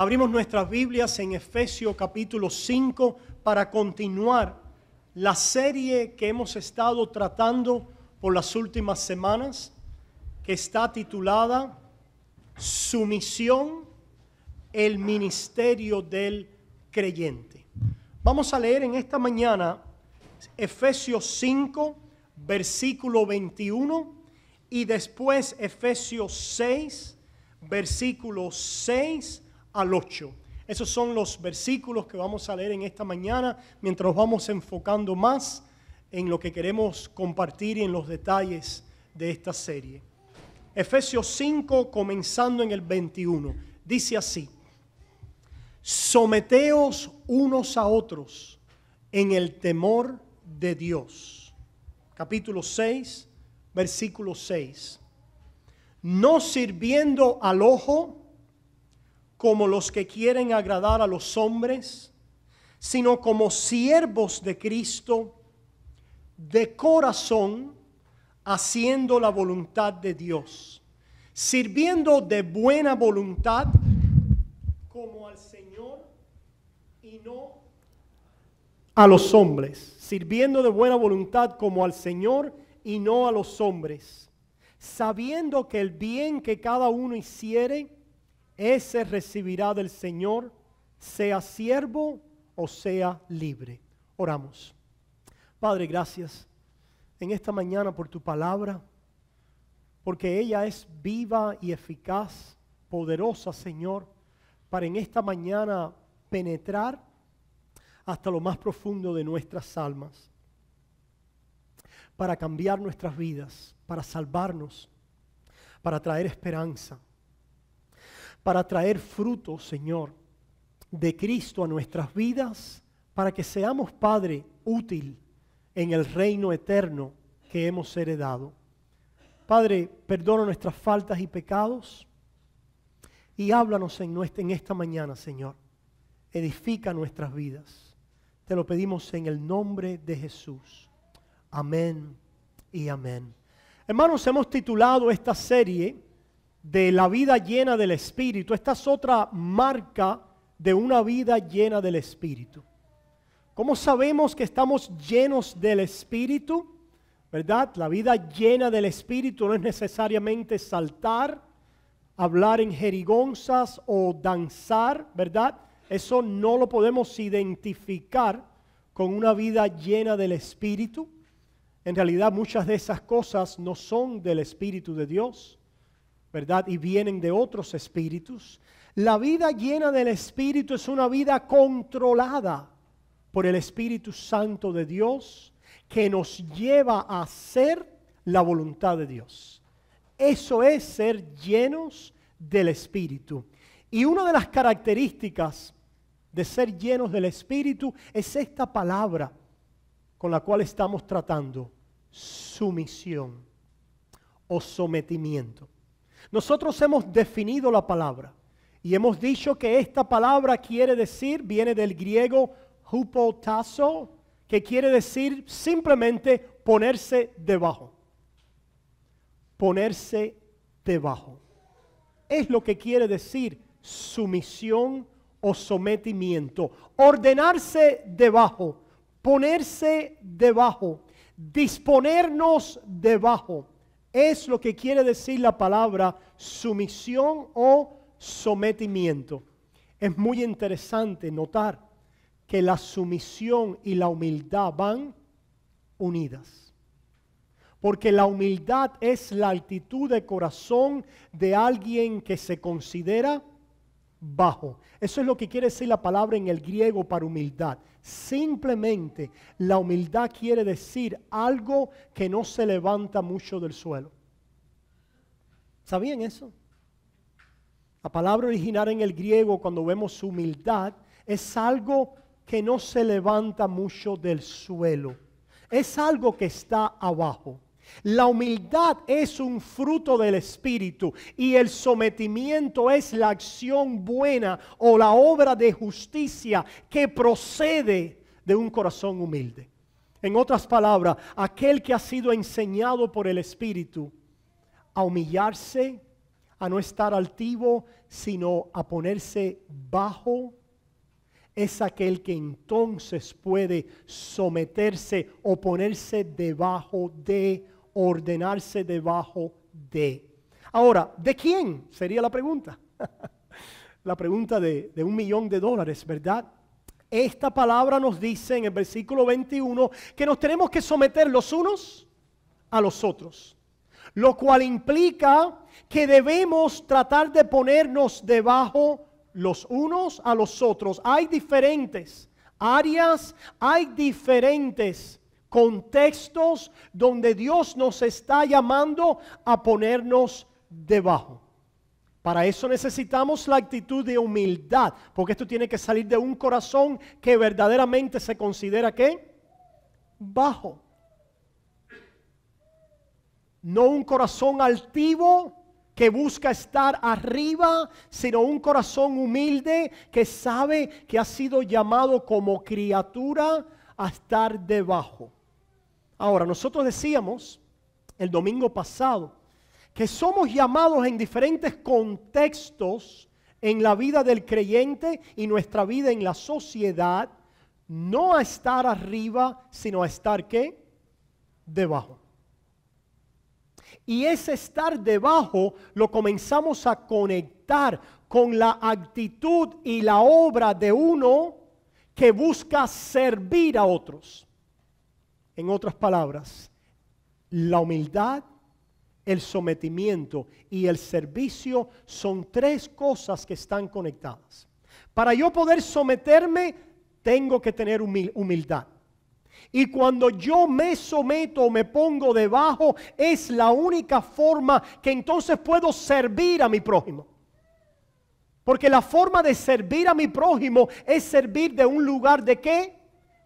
Abrimos nuestras Biblias en Efesios capítulo 5 para continuar la serie que hemos estado tratando por las últimas semanas, que está titulada Sumisión, el ministerio del creyente. Vamos a leer en esta mañana Efesios 5, versículo 21, y después Efesios 6, versículo 6 al 8. Esos son los versículos que vamos a leer en esta mañana mientras vamos enfocando más en lo que queremos compartir y en los detalles de esta serie. Efesios 5, comenzando en el 21, dice así, someteos unos a otros en el temor de Dios. Capítulo 6, versículo 6. No sirviendo al ojo, como los que quieren agradar a los hombres, sino como siervos de Cristo de corazón, haciendo la voluntad de Dios, sirviendo de buena voluntad como al Señor y no a los hombres, sirviendo de buena voluntad como al Señor y no a los hombres, sabiendo que el bien que cada uno hiciere, ese recibirá del Señor, sea siervo o sea libre. Oramos. Padre, gracias en esta mañana por tu palabra, porque ella es viva y eficaz, poderosa, Señor, para en esta mañana penetrar hasta lo más profundo de nuestras almas, para cambiar nuestras vidas, para salvarnos, para traer esperanza para traer fruto, Señor, de Cristo a nuestras vidas, para que seamos, Padre, útil en el reino eterno que hemos heredado. Padre, perdona nuestras faltas y pecados y háblanos en, nuestra, esta mañana, Señor. Edifica nuestras vidas. Te lo pedimos en el nombre de Jesús. Amén y amén. Hermanos, hemos titulado esta serie de la vida llena del Espíritu. Esta es otra marca de una vida llena del Espíritu. ¿Cómo sabemos que estamos llenos del Espíritu? ¿Verdad? La vida llena del Espíritu no es necesariamente saltar, hablar en jerigonzas o danzar, ¿verdad? Eso no lo podemos identificar con una vida llena del Espíritu. En realidad muchas de esas cosas no son del Espíritu de Dios. ¿verdad? Y vienen de otros espíritus. La vida llena del Espíritu es una vida controlada por el Espíritu Santo de Dios que nos lleva a hacer la voluntad de Dios. Eso es ser llenos del Espíritu. Y una de las características de ser llenos del Espíritu es esta palabra con la cual estamos tratando, sumisión o sometimiento. Nosotros hemos definido la palabra y hemos dicho que esta palabra quiere decir, viene del griego hupotasso, que quiere decir simplemente ponerse debajo. Ponerse debajo. Es lo que quiere decir sumisión o sometimiento. Ordenarse debajo, ponerse debajo, disponernos debajo es lo que quiere decir la palabra sumisión o sometimiento. Es muy interesante notar que la sumisión y la humildad van unidas. Porque la humildad es la actitud de corazón de alguien que se considera bajo. Eso es lo que quiere decir la palabra en el griego para humildad. Simplemente la humildad quiere decir algo que no se levanta mucho del suelo. ¿Sabían eso? La palabra original en el griego cuando vemos humildad es algo que no se levanta mucho del suelo. Es algo que está abajo. La humildad es un fruto del Espíritu y el sometimiento es la acción buena o la obra de justicia que procede de un corazón humilde. En otras palabras, aquel que ha sido enseñado por el Espíritu a humillarse, a no estar altivo, sino a ponerse bajo, es aquel que entonces puede someterse o ponerse debajo de ordenarse debajo de. Ahora, ¿de quién? Sería la pregunta. la pregunta de, un millón de dólares, ¿verdad? Esta palabra nos dice en el versículo 21 que nos tenemos que someter los unos a los otros, lo cual implica que debemos tratar de ponernos debajo los unos a los otros. Hay diferentes áreas, hay diferentes contextos donde Dios nos está llamando a ponernos debajo. Para eso necesitamos la actitud de humildad, porque esto tiene que salir de un corazón que verdaderamente se considera que bajo. No un corazón altivo que busca estar arriba, sino un corazón humilde que sabe que ha sido llamado como criatura a estar debajo. Ahora, nosotros decíamos el domingo pasado que somos llamados en diferentes contextos en la vida del creyente y nuestra vida en la sociedad, no a estar arriba, sino a estar qué? Debajo. Y ese estar debajo lo comenzamos a conectar con la actitud y la obra de uno que busca servir a otros. En otras palabras, la humildad, el sometimiento y el servicio son tres cosas que están conectadas. Para yo poder someterme, tengo que tener humildad. Y cuando yo me someto, me pongo debajo, es la única forma que entonces puedo servir a mi prójimo. Porque la forma de servir a mi prójimo es servir de un lugar de qué?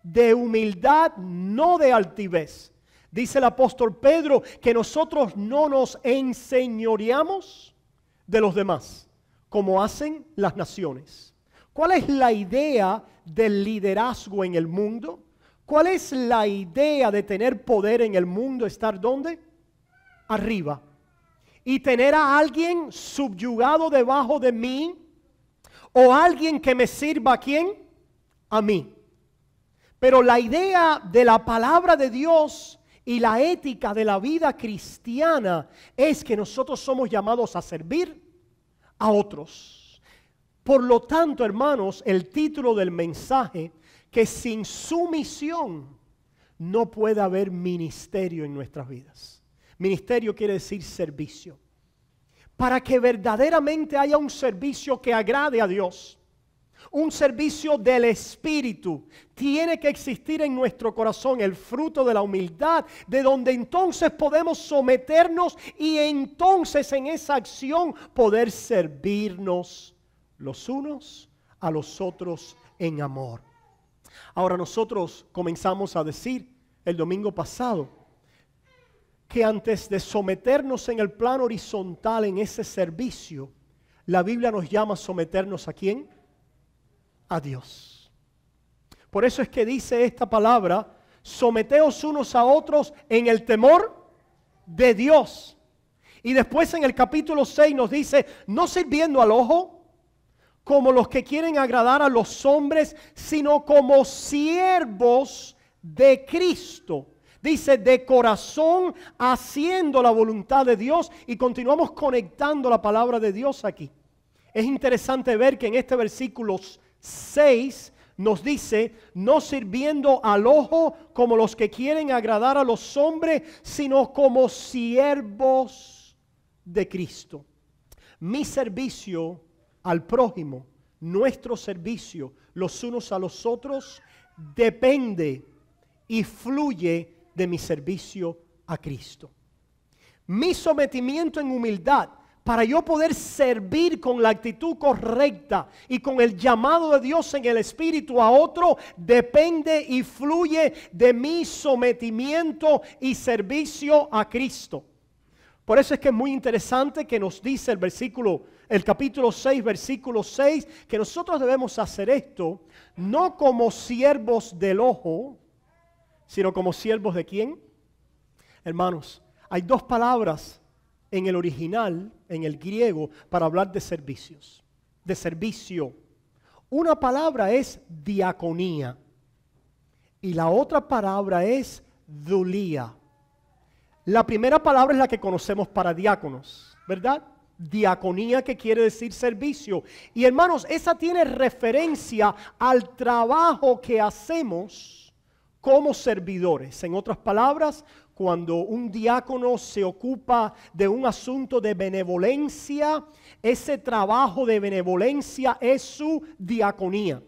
de humildad, no de altivez. Dice el apóstol Pedro que nosotros no nos enseñoreamos de los demás, como hacen las naciones. ¿Cuál es la idea del liderazgo en el mundo? ¿Cuál es la idea de tener poder en el mundo? ¿Estar donde Arriba. Y tener a alguien subyugado debajo de mí o alguien que me sirva a quién? A mí. Pero la idea de la palabra de Dios y la ética de la vida cristiana es que nosotros somos llamados a servir a otros. Por lo tanto, hermanos, el título del mensaje, que sin sumisión no puede haber ministerio en nuestras vidas. Ministerio quiere decir servicio. Para que verdaderamente haya un servicio que agrade a Dios un servicio del Espíritu. Tiene que existir en nuestro corazón el fruto de la humildad, de donde entonces podemos someternos y entonces en esa acción poder servirnos los unos a los otros en amor. Ahora nosotros comenzamos a decir el domingo pasado que antes de someternos en el plano horizontal en ese servicio, la Biblia nos llama a someternos a quién? a Dios. Por eso es que dice esta palabra, someteos unos a otros en el temor de Dios. Y después en el capítulo 6 nos dice, no sirviendo al ojo, como los que quieren agradar a los hombres, sino como siervos de Cristo. Dice, de corazón haciendo la voluntad de Dios y continuamos conectando la palabra de Dios aquí. Es interesante ver que en este versículo 6 nos dice, no sirviendo al ojo como los que quieren agradar a los hombres, sino como siervos de Cristo. Mi servicio al prójimo, nuestro servicio los unos a los otros, depende y fluye de mi servicio a Cristo. Mi sometimiento en humildad para yo poder servir con la actitud correcta y con el llamado de Dios en el espíritu a otro, depende y fluye de mi sometimiento y servicio a Cristo. Por eso es que es muy interesante que nos dice el versículo, el capítulo 6, versículo 6, que nosotros debemos hacer esto no como siervos del ojo, sino como siervos de quién? Hermanos, hay dos palabras en el original, en el griego, para hablar de servicios, de servicio. Una palabra es diaconía y la otra palabra es dulía. La primera palabra es la que conocemos para diáconos, ¿verdad? Diaconía que quiere decir servicio. Y hermanos, esa tiene referencia al trabajo que hacemos como servidores. En otras palabras, cuando un diácono se ocupa de un asunto de benevolencia, ese trabajo de benevolencia es su diaconía,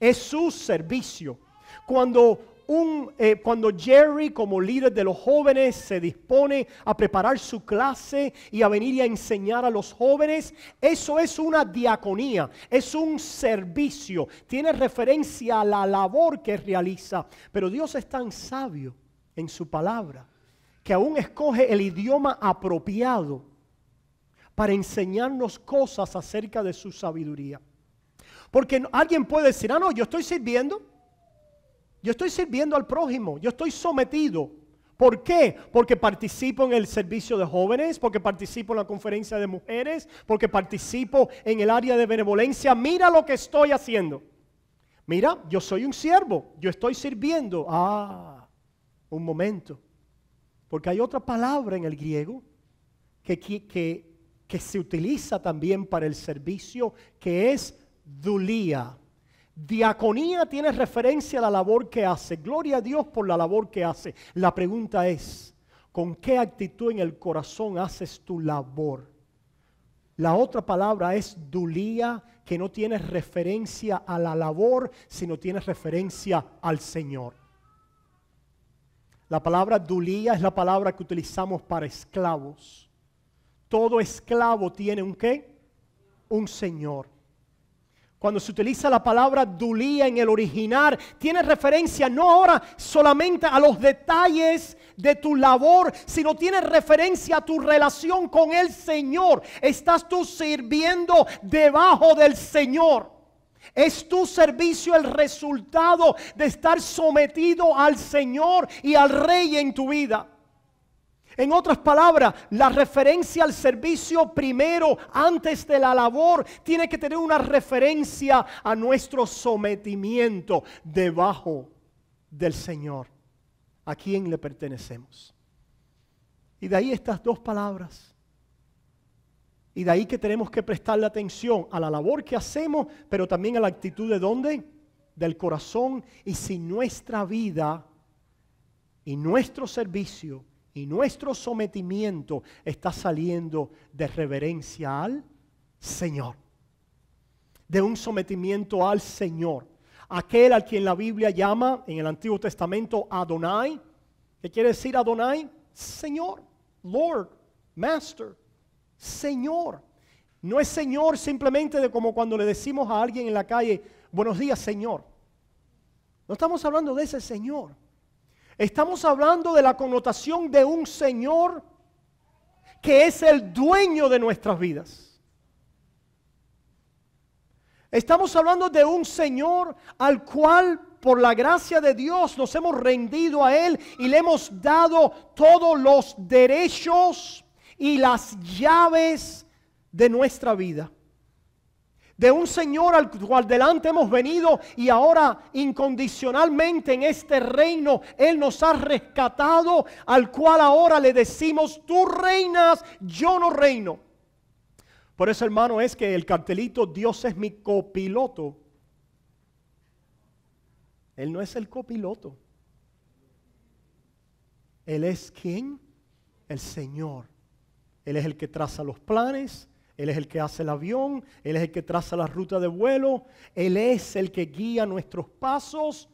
es su servicio. Cuando un, eh, cuando Jerry como líder de los jóvenes se dispone a preparar su clase y a venir y a enseñar a los jóvenes, eso es una diaconía, es un servicio, tiene referencia a la labor que realiza. Pero Dios es tan sabio en su palabra, que aún escoge el idioma apropiado para enseñarnos cosas acerca de su sabiduría. Porque alguien puede decir, ah, no, yo estoy sirviendo, yo estoy sirviendo al prójimo, yo estoy sometido. ¿Por qué? Porque participo en el servicio de jóvenes, porque participo en la conferencia de mujeres, porque participo en el área de benevolencia. Mira lo que estoy haciendo. Mira, yo soy un siervo, yo estoy sirviendo. Ah, un momento, porque hay otra palabra en el griego que, que, que se utiliza también para el servicio, que es dulía. Diaconía tiene referencia a la labor que hace. Gloria a Dios por la labor que hace. La pregunta es, ¿con qué actitud en el corazón haces tu labor? La otra palabra es dulía, que no tiene referencia a la labor, sino tiene referencia al Señor. La palabra dulía es la palabra que utilizamos para esclavos. Todo esclavo tiene un qué? Un señor. Cuando se utiliza la palabra dulía en el original, tiene referencia no ahora solamente a los detalles de tu labor, sino tiene referencia a tu relación con el Señor. Estás tú sirviendo debajo del Señor. ¿Es tu servicio el resultado de estar sometido al Señor y al Rey en tu vida? En otras palabras, la referencia al servicio primero, antes de la labor, tiene que tener una referencia a nuestro sometimiento debajo del Señor, a quien le pertenecemos. Y de ahí estas dos palabras, y de ahí que tenemos que prestarle atención a la labor que hacemos, pero también a la actitud de dónde? Del corazón. Y si nuestra vida y nuestro servicio y nuestro sometimiento está saliendo de reverencia al Señor. De un sometimiento al Señor. Aquel al quien la Biblia llama en el Antiguo Testamento Adonai. ¿Qué quiere decir Adonai? Señor, Lord, Master. Señor. No es Señor simplemente de como cuando le decimos a alguien en la calle, buenos días Señor. No estamos hablando de ese Señor. Estamos hablando de la connotación de un Señor que es el dueño de nuestras vidas. Estamos hablando de un Señor al cual por la gracia de Dios nos hemos rendido a Él y le hemos dado todos los derechos y las llaves de nuestra vida. De un Señor al cual delante hemos venido y ahora incondicionalmente en este reino Él nos ha rescatado, al cual ahora le decimos, tú reinas, yo no reino. Por eso hermano es que el cartelito Dios es mi copiloto. Él no es el copiloto. Él es quien? El Señor él es el que traza los planes, Él es el que hace el avión, Él es el que traza la ruta de vuelo, Él es el que guía nuestros pasos,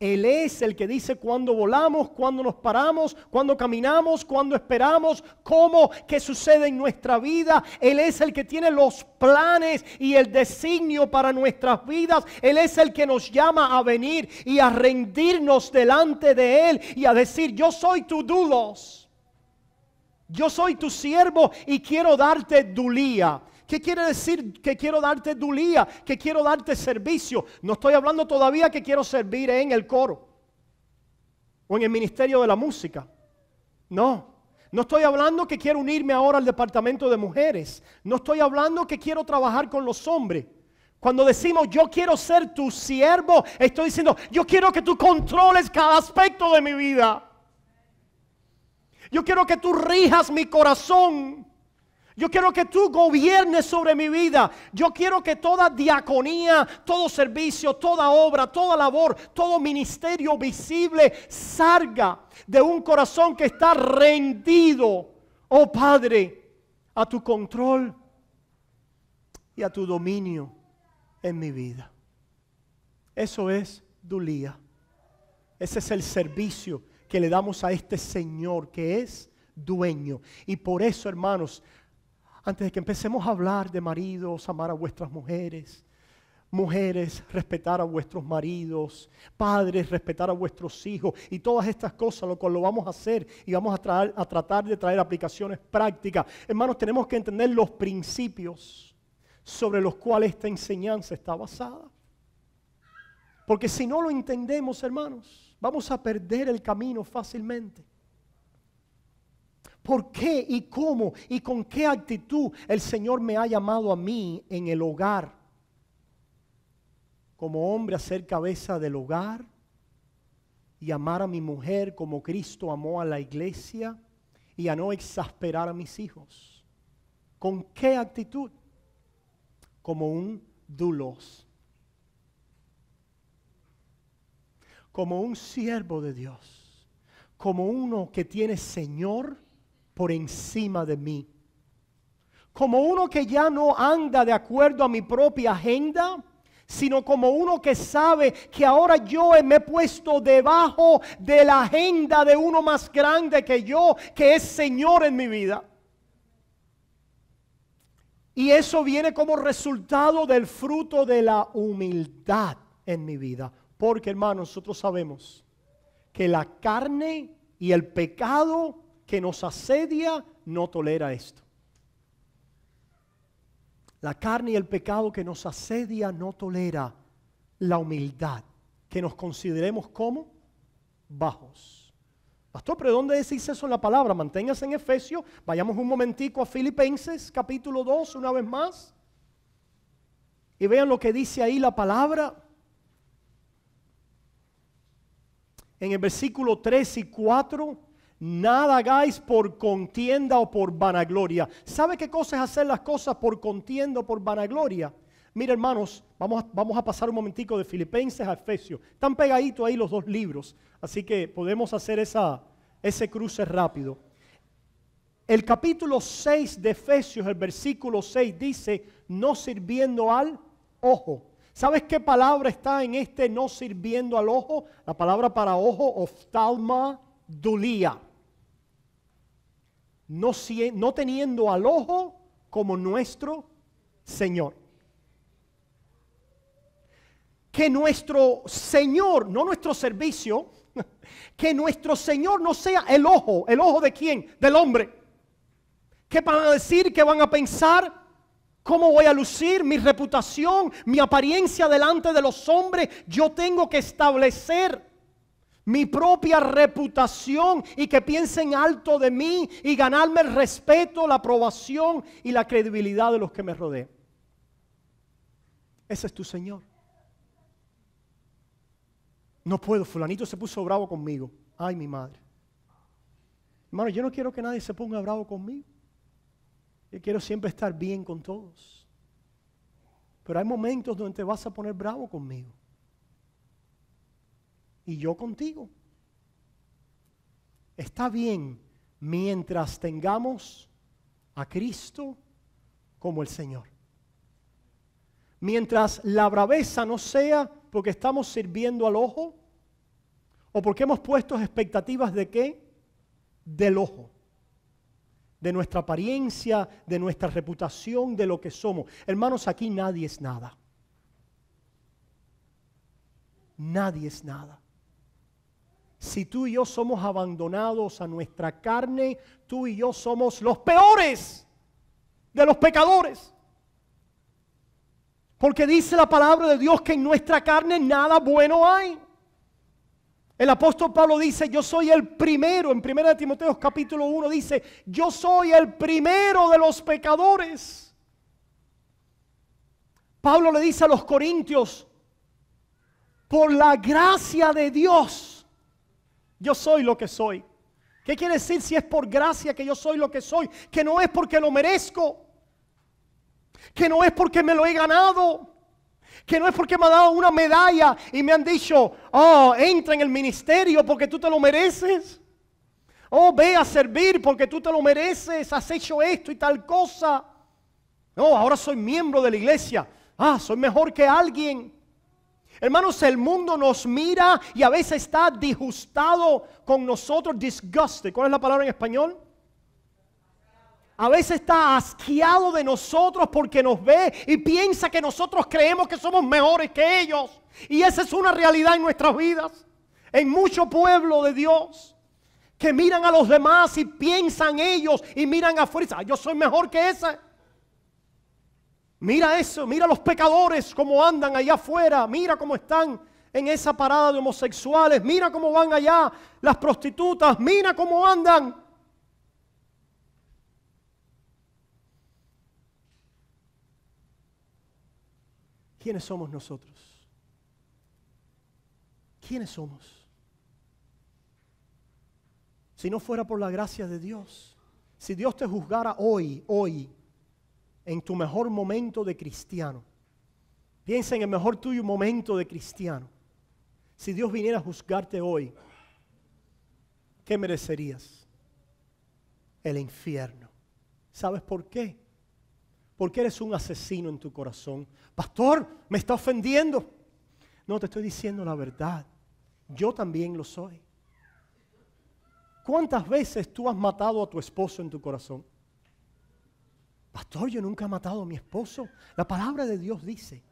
Él es el que dice cuándo volamos, cuándo nos paramos, cuándo caminamos, cuándo esperamos, cómo, qué sucede en nuestra vida. Él es el que tiene los planes y el designio para nuestras vidas. Él es el que nos llama a venir y a rendirnos delante de Él y a decir, yo soy tu dulos. Yo soy tu siervo y quiero darte dulía. ¿Qué quiere decir que quiero darte dulía? Que quiero darte servicio. No estoy hablando todavía que quiero servir en el coro o en el ministerio de la música. No, no estoy hablando que quiero unirme ahora al departamento de mujeres. No estoy hablando que quiero trabajar con los hombres. Cuando decimos yo quiero ser tu siervo, estoy diciendo yo quiero que tú controles cada aspecto de mi vida. Yo quiero que tú rijas mi corazón. Yo quiero que tú gobiernes sobre mi vida. Yo quiero que toda diaconía, todo servicio, toda obra, toda labor, todo ministerio visible salga de un corazón que está rendido, oh Padre, a tu control y a tu dominio en mi vida. Eso es Dulía. Ese es el servicio que le damos a este Señor que es dueño. Y por eso, hermanos, antes de que empecemos a hablar de maridos, amar a vuestras mujeres, mujeres, respetar a vuestros maridos, padres, respetar a vuestros hijos y todas estas cosas, lo cual lo vamos a hacer y vamos a, a tratar de traer aplicaciones prácticas. Hermanos, tenemos que entender los principios sobre los cuales esta enseñanza está basada. Porque si no lo entendemos, hermanos, vamos a perder el camino fácilmente. ¿Por qué y cómo y con qué actitud el Señor me ha llamado a mí en el hogar? Como hombre a ser cabeza del hogar y amar a mi mujer como Cristo amó a la iglesia y a no exasperar a mis hijos. ¿Con qué actitud? Como un dulos como un siervo de Dios, como uno que tiene Señor por encima de mí, como uno que ya no anda de acuerdo a mi propia agenda, sino como uno que sabe que ahora yo me he puesto debajo de la agenda de uno más grande que yo, que es Señor en mi vida. Y eso viene como resultado del fruto de la humildad en mi vida. Porque hermanos, nosotros sabemos que la carne y el pecado que nos asedia no tolera esto. La carne y el pecado que nos asedia no tolera la humildad, que nos consideremos como bajos. Pastor, pero ¿dónde decís eso en la palabra? Manténgase en Efesios, vayamos un momentico a Filipenses capítulo 2 una vez más. Y vean lo que dice ahí la palabra. en el versículo 3 y 4, nada hagáis por contienda o por vanagloria. ¿Sabe qué cosa es hacer las cosas por contienda o por vanagloria? Mira, hermanos, vamos a, vamos a pasar un momentico de Filipenses a Efesios. Están pegaditos ahí los dos libros, así que podemos hacer esa, ese cruce rápido. El capítulo 6 de Efesios, el versículo 6 dice, no sirviendo al ojo, ¿Sabes qué palabra está en este no sirviendo al ojo? La palabra para ojo, oftalma, dulía. No, no teniendo al ojo como nuestro Señor. Que nuestro Señor, no nuestro servicio, que nuestro Señor no sea el ojo. ¿El ojo de quién? Del hombre. ¿Qué van a decir? ¿Qué van a pensar? ¿Cómo voy a lucir? Mi reputación, mi apariencia delante de los hombres. Yo tengo que establecer mi propia reputación y que piensen alto de mí y ganarme el respeto, la aprobación y la credibilidad de los que me rodean. Ese es tu Señor. No puedo, fulanito se puso bravo conmigo. Ay, mi madre. Hermano, yo no quiero que nadie se ponga bravo conmigo. Yo quiero siempre estar bien con todos. Pero hay momentos donde te vas a poner bravo conmigo. Y yo contigo. Está bien mientras tengamos a Cristo como el Señor. Mientras la braveza no sea porque estamos sirviendo al ojo o porque hemos puesto expectativas de qué? Del ojo de nuestra apariencia, de nuestra reputación, de lo que somos. Hermanos, aquí nadie es nada. Nadie es nada. Si tú y yo somos abandonados a nuestra carne, tú y yo somos los peores de los pecadores. Porque dice la palabra de Dios que en nuestra carne nada bueno hay. El apóstol Pablo dice, yo soy el primero, en 1 Timoteo capítulo 1 dice, yo soy el primero de los pecadores. Pablo le dice a los corintios, por la gracia de Dios, yo soy lo que soy. ¿Qué quiere decir si es por gracia que yo soy lo que soy? Que no es porque lo merezco, que no es porque me lo he ganado, que no es porque me han dado una medalla y me han dicho, oh, entra en el ministerio porque tú te lo mereces. Oh, ve a servir porque tú te lo mereces, has hecho esto y tal cosa. No, ahora soy miembro de la iglesia. Ah, soy mejor que alguien. Hermanos, el mundo nos mira y a veces está disgustado con nosotros, disgusted. ¿Cuál es la palabra en español? a veces está asqueado de nosotros porque nos ve y piensa que nosotros creemos que somos mejores que ellos. Y esa es una realidad en nuestras vidas, en mucho pueblo de Dios, que miran a los demás y piensan ellos y miran a fuerza, ah, yo soy mejor que ese. Mira eso, mira los pecadores cómo andan allá afuera, mira cómo están en esa parada de homosexuales, mira cómo van allá las prostitutas, mira cómo andan. ¿Quiénes somos nosotros? ¿Quiénes somos? Si no fuera por la gracia de Dios, si Dios te juzgara hoy, hoy, en tu mejor momento de cristiano, piensa en el mejor tuyo momento de cristiano, si Dios viniera a juzgarte hoy, ¿qué merecerías? El infierno. ¿Sabes por qué? porque eres un asesino en tu corazón. Pastor, me está ofendiendo. No, te estoy diciendo la verdad. Yo también lo soy. ¿Cuántas veces tú has matado a tu esposo en tu corazón? Pastor, yo nunca he matado a mi esposo. La palabra de Dios dice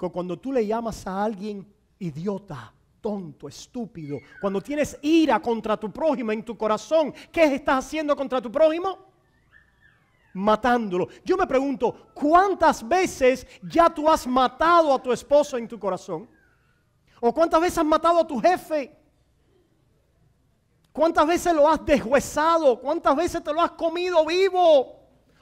que cuando tú le llamas a alguien idiota, tonto, estúpido, cuando tienes ira contra tu prójimo en tu corazón, ¿qué estás haciendo contra tu prójimo? matándolo. Yo me pregunto, ¿cuántas veces ya tú has matado a tu esposo en tu corazón? ¿O cuántas veces has matado a tu jefe? ¿Cuántas veces lo has deshuesado? ¿Cuántas veces te lo has comido vivo?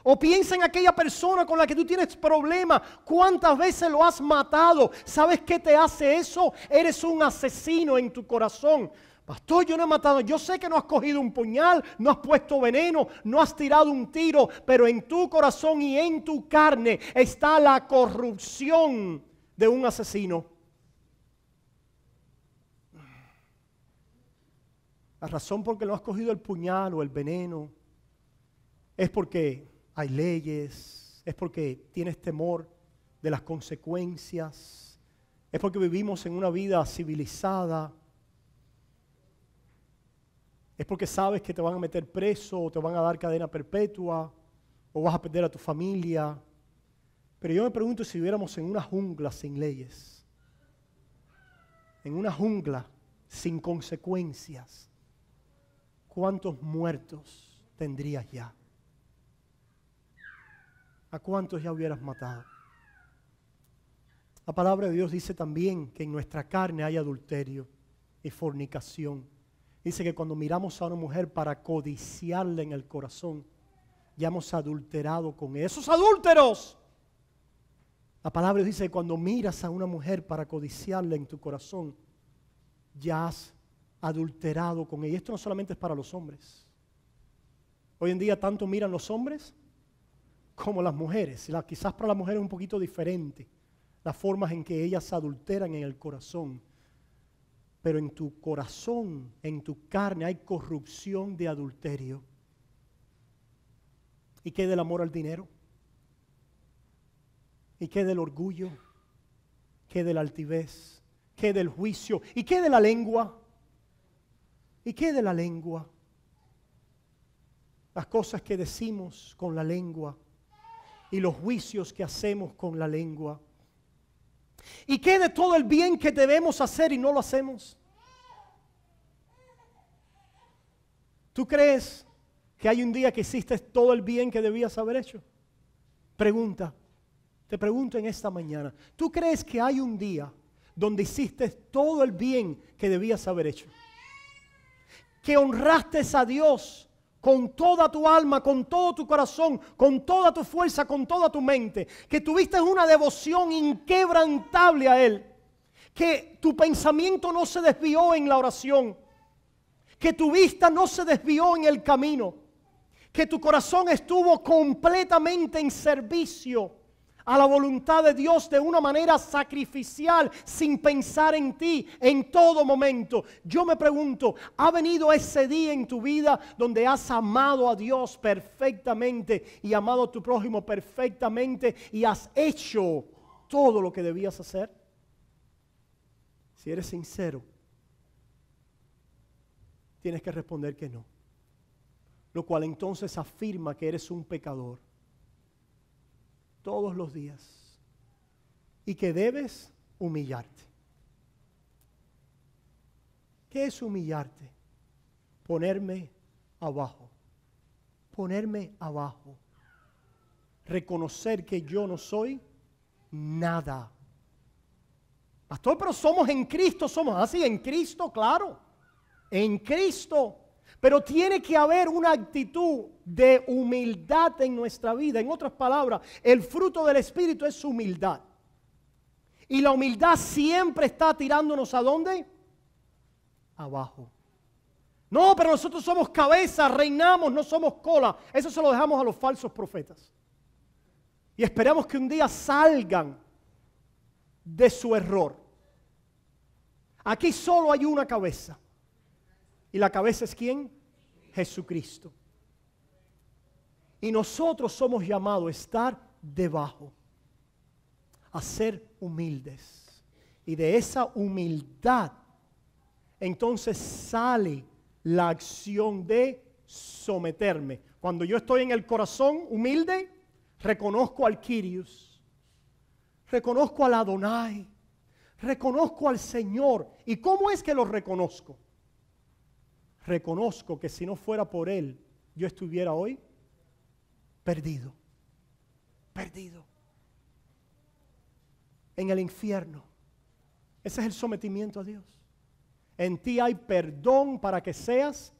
O piensa en aquella persona con la que tú tienes problemas. ¿Cuántas veces lo has matado? ¿Sabes qué te hace eso? Eres un asesino en tu corazón. Pastor, yo no he matado. Yo sé que no has cogido un puñal, no has puesto veneno, no has tirado un tiro, pero en tu corazón y en tu carne está la corrupción de un asesino. La razón por que no has cogido el puñal o el veneno es porque hay leyes, es porque tienes temor de las consecuencias, es porque vivimos en una vida civilizada es porque sabes que te van a meter preso o te van a dar cadena perpetua o vas a perder a tu familia. Pero yo me pregunto si viviéramos en una jungla sin leyes, en una jungla sin consecuencias, ¿cuántos muertos tendrías ya? ¿A cuántos ya hubieras matado? La palabra de Dios dice también que en nuestra carne hay adulterio y fornicación Dice que cuando miramos a una mujer para codiciarla en el corazón, ya hemos adulterado con esos adúlteros. La palabra dice que cuando miras a una mujer para codiciarla en tu corazón, ya has adulterado con ella. esto no solamente es para los hombres. Hoy en día tanto miran los hombres como las mujeres. quizás para las mujeres es un poquito diferente las formas en que ellas adulteran en el corazón pero en tu corazón, en tu carne hay corrupción de adulterio. ¿Y qué del amor al dinero? ¿Y qué del orgullo? ¿Qué de la altivez? ¿Qué del juicio? ¿Y qué de la lengua? ¿Y qué de la lengua? Las cosas que decimos con la lengua y los juicios que hacemos con la lengua. ¿Y qué de todo el bien que debemos hacer y no lo hacemos? ¿Tú crees que hay un día que hiciste todo el bien que debías haber hecho? Pregunta, te pregunto en esta mañana, ¿tú crees que hay un día donde hiciste todo el bien que debías haber hecho? Que honraste a Dios con toda tu alma, con todo tu corazón, con toda tu fuerza, con toda tu mente, que tuviste una devoción inquebrantable a Él, que tu pensamiento no se desvió en la oración, que tu vista no se desvió en el camino, que tu corazón estuvo completamente en servicio a la voluntad de Dios de una manera sacrificial, sin pensar en ti en todo momento. Yo me pregunto, ¿ha venido ese día en tu vida donde has amado a Dios perfectamente y amado a tu prójimo perfectamente y has hecho todo lo que debías hacer? Si eres sincero, tienes que responder que no. Lo cual entonces afirma que eres un pecador todos los días y que debes humillarte. ¿Qué es humillarte? Ponerme abajo, ponerme abajo, reconocer que yo no soy nada. Pastor, pero somos en Cristo, somos así, en Cristo, claro, en Cristo. Pero tiene que haber una actitud de humildad en nuestra vida. En otras palabras, el fruto del Espíritu es humildad. Y la humildad siempre está tirándonos a dónde? Abajo. No, pero nosotros somos cabeza, reinamos, no somos cola. Eso se lo dejamos a los falsos profetas. Y esperamos que un día salgan de su error. Aquí solo hay una cabeza. ¿Y la cabeza es quién? Jesucristo. Y nosotros somos llamados a estar debajo, a ser humildes. Y de esa humildad entonces sale la acción de someterme. Cuando yo estoy en el corazón humilde, reconozco al Kirius, reconozco al Adonai, reconozco al Señor. ¿Y cómo es que lo reconozco? reconozco que si no fuera por Él, yo estuviera hoy perdido, perdido, en el infierno. Ese es el sometimiento a Dios. En ti hay perdón para que seas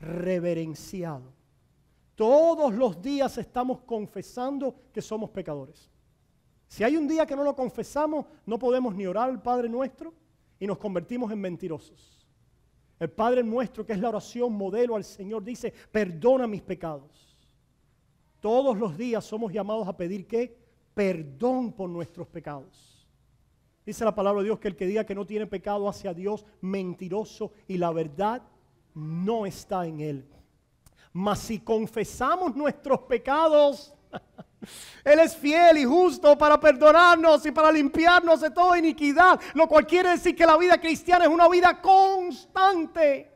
reverenciado. Todos los días estamos confesando que somos pecadores. Si hay un día que no lo confesamos, no podemos ni orar al Padre nuestro y nos convertimos en mentirosos. El Padre nuestro, que es la oración modelo al Señor, dice, perdona mis pecados. Todos los días somos llamados a pedir que perdón por nuestros pecados. Dice la palabra de Dios que el que diga que no tiene pecado hacia Dios, mentiroso, y la verdad no está en él. Mas si confesamos nuestros pecados, Él es fiel y justo para perdonarnos y para limpiarnos de toda iniquidad, lo cual quiere decir que la vida cristiana es una vida constante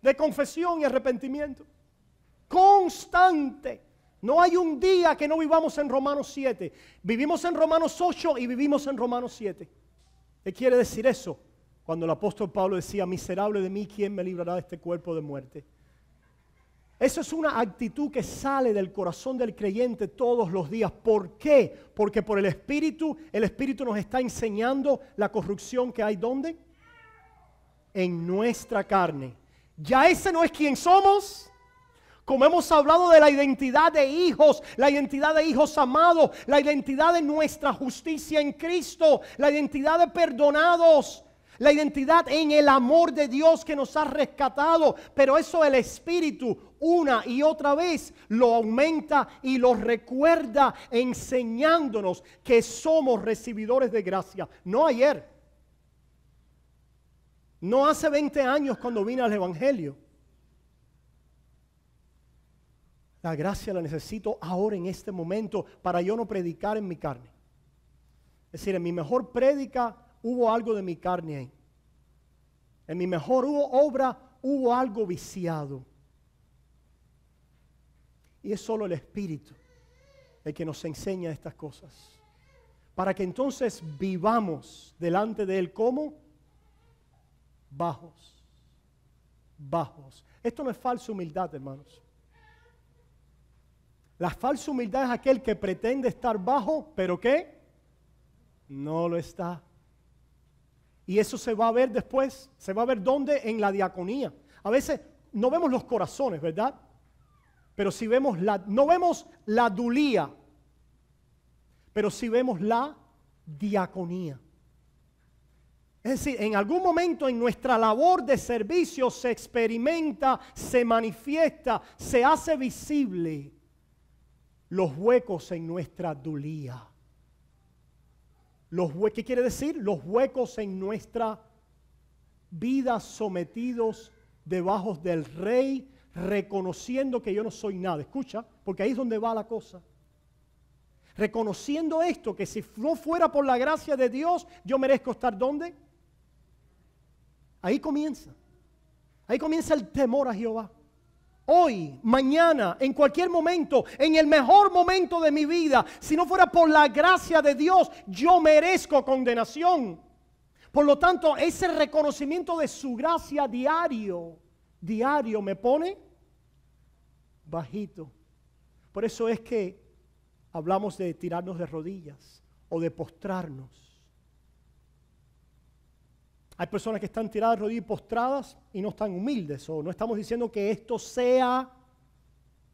de confesión y arrepentimiento. Constante. No hay un día que no vivamos en Romanos 7. Vivimos en Romanos 8 y vivimos en Romanos 7. ¿Qué quiere decir eso? Cuando el apóstol Pablo decía, miserable de mí, ¿quién me librará de este cuerpo de muerte? Esa es una actitud que sale del corazón del creyente todos los días. ¿Por qué? Porque por el Espíritu, el Espíritu nos está enseñando la corrupción que hay donde? En nuestra carne. Ya ese no es quien somos. Como hemos hablado de la identidad de hijos, la identidad de hijos amados, la identidad de nuestra justicia en Cristo, la identidad de perdonados, la identidad en el amor de Dios que nos ha rescatado, pero eso el Espíritu una y otra vez lo aumenta y lo recuerda enseñándonos que somos recibidores de gracia, no ayer, no hace 20 años cuando vine al Evangelio. La gracia la necesito ahora en este momento para yo no predicar en mi carne. Es decir, en mi mejor prédica hubo algo de mi carne ahí. En mi mejor obra hubo algo viciado. Y es solo el Espíritu el que nos enseña estas cosas. Para que entonces vivamos delante de Él como bajos, bajos. Esto no es falsa humildad, hermanos. La falsa humildad es aquel que pretende estar bajo, pero que no lo está. Y eso se va a ver después, se va a ver dónde, en la diaconía. A veces no vemos los corazones, ¿verdad? Pero si vemos la, no vemos la dulía, pero si vemos la diaconía. Es decir, en algún momento en nuestra labor de servicio se experimenta, se manifiesta, se hace visible los huecos en nuestra dulía. Los ¿Qué quiere decir? Los huecos en nuestra vida sometidos debajo del rey, reconociendo que yo no soy nada. Escucha, porque ahí es donde va la cosa. Reconociendo esto, que si no fuera por la gracia de Dios, yo merezco estar donde. Ahí comienza. Ahí comienza el temor a Jehová hoy, mañana, en cualquier momento, en el mejor momento de mi vida, si no fuera por la gracia de Dios, yo merezco condenación. Por lo tanto, ese reconocimiento de su gracia diario, diario me pone bajito. Por eso es que hablamos de tirarnos de rodillas o de postrarnos hay personas que están tiradas de rodillas postradas y no están humildes. O no estamos diciendo que esto sea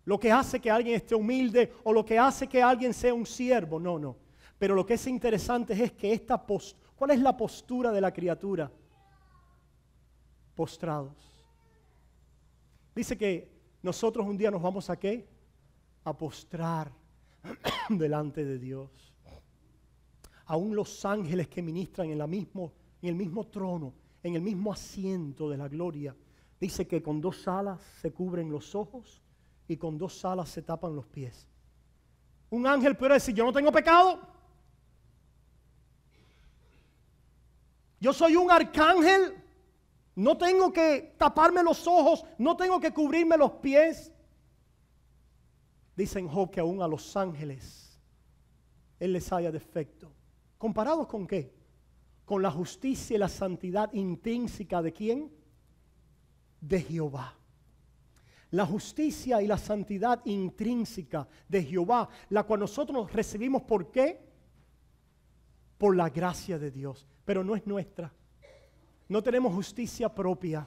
lo que hace que alguien esté humilde o lo que hace que alguien sea un siervo. No, no. Pero lo que es interesante es que esta post ¿cuál es la postura de la criatura? Postrados. Dice que nosotros un día nos vamos a qué? A postrar delante de Dios. Aún los ángeles que ministran en la misma en el mismo trono, en el mismo asiento de la gloria. Dice que con dos alas se cubren los ojos y con dos alas se tapan los pies. Un ángel puede decir, yo no tengo pecado. Yo soy un arcángel. No tengo que taparme los ojos, no tengo que cubrirme los pies. Dicen Job oh, que aún a los ángeles Él les haya defecto. ¿Comparados con qué? con la justicia y la santidad intrínseca de quién? De Jehová. La justicia y la santidad intrínseca de Jehová, la cual nosotros recibimos por qué? Por la gracia de Dios, pero no es nuestra. No tenemos justicia propia.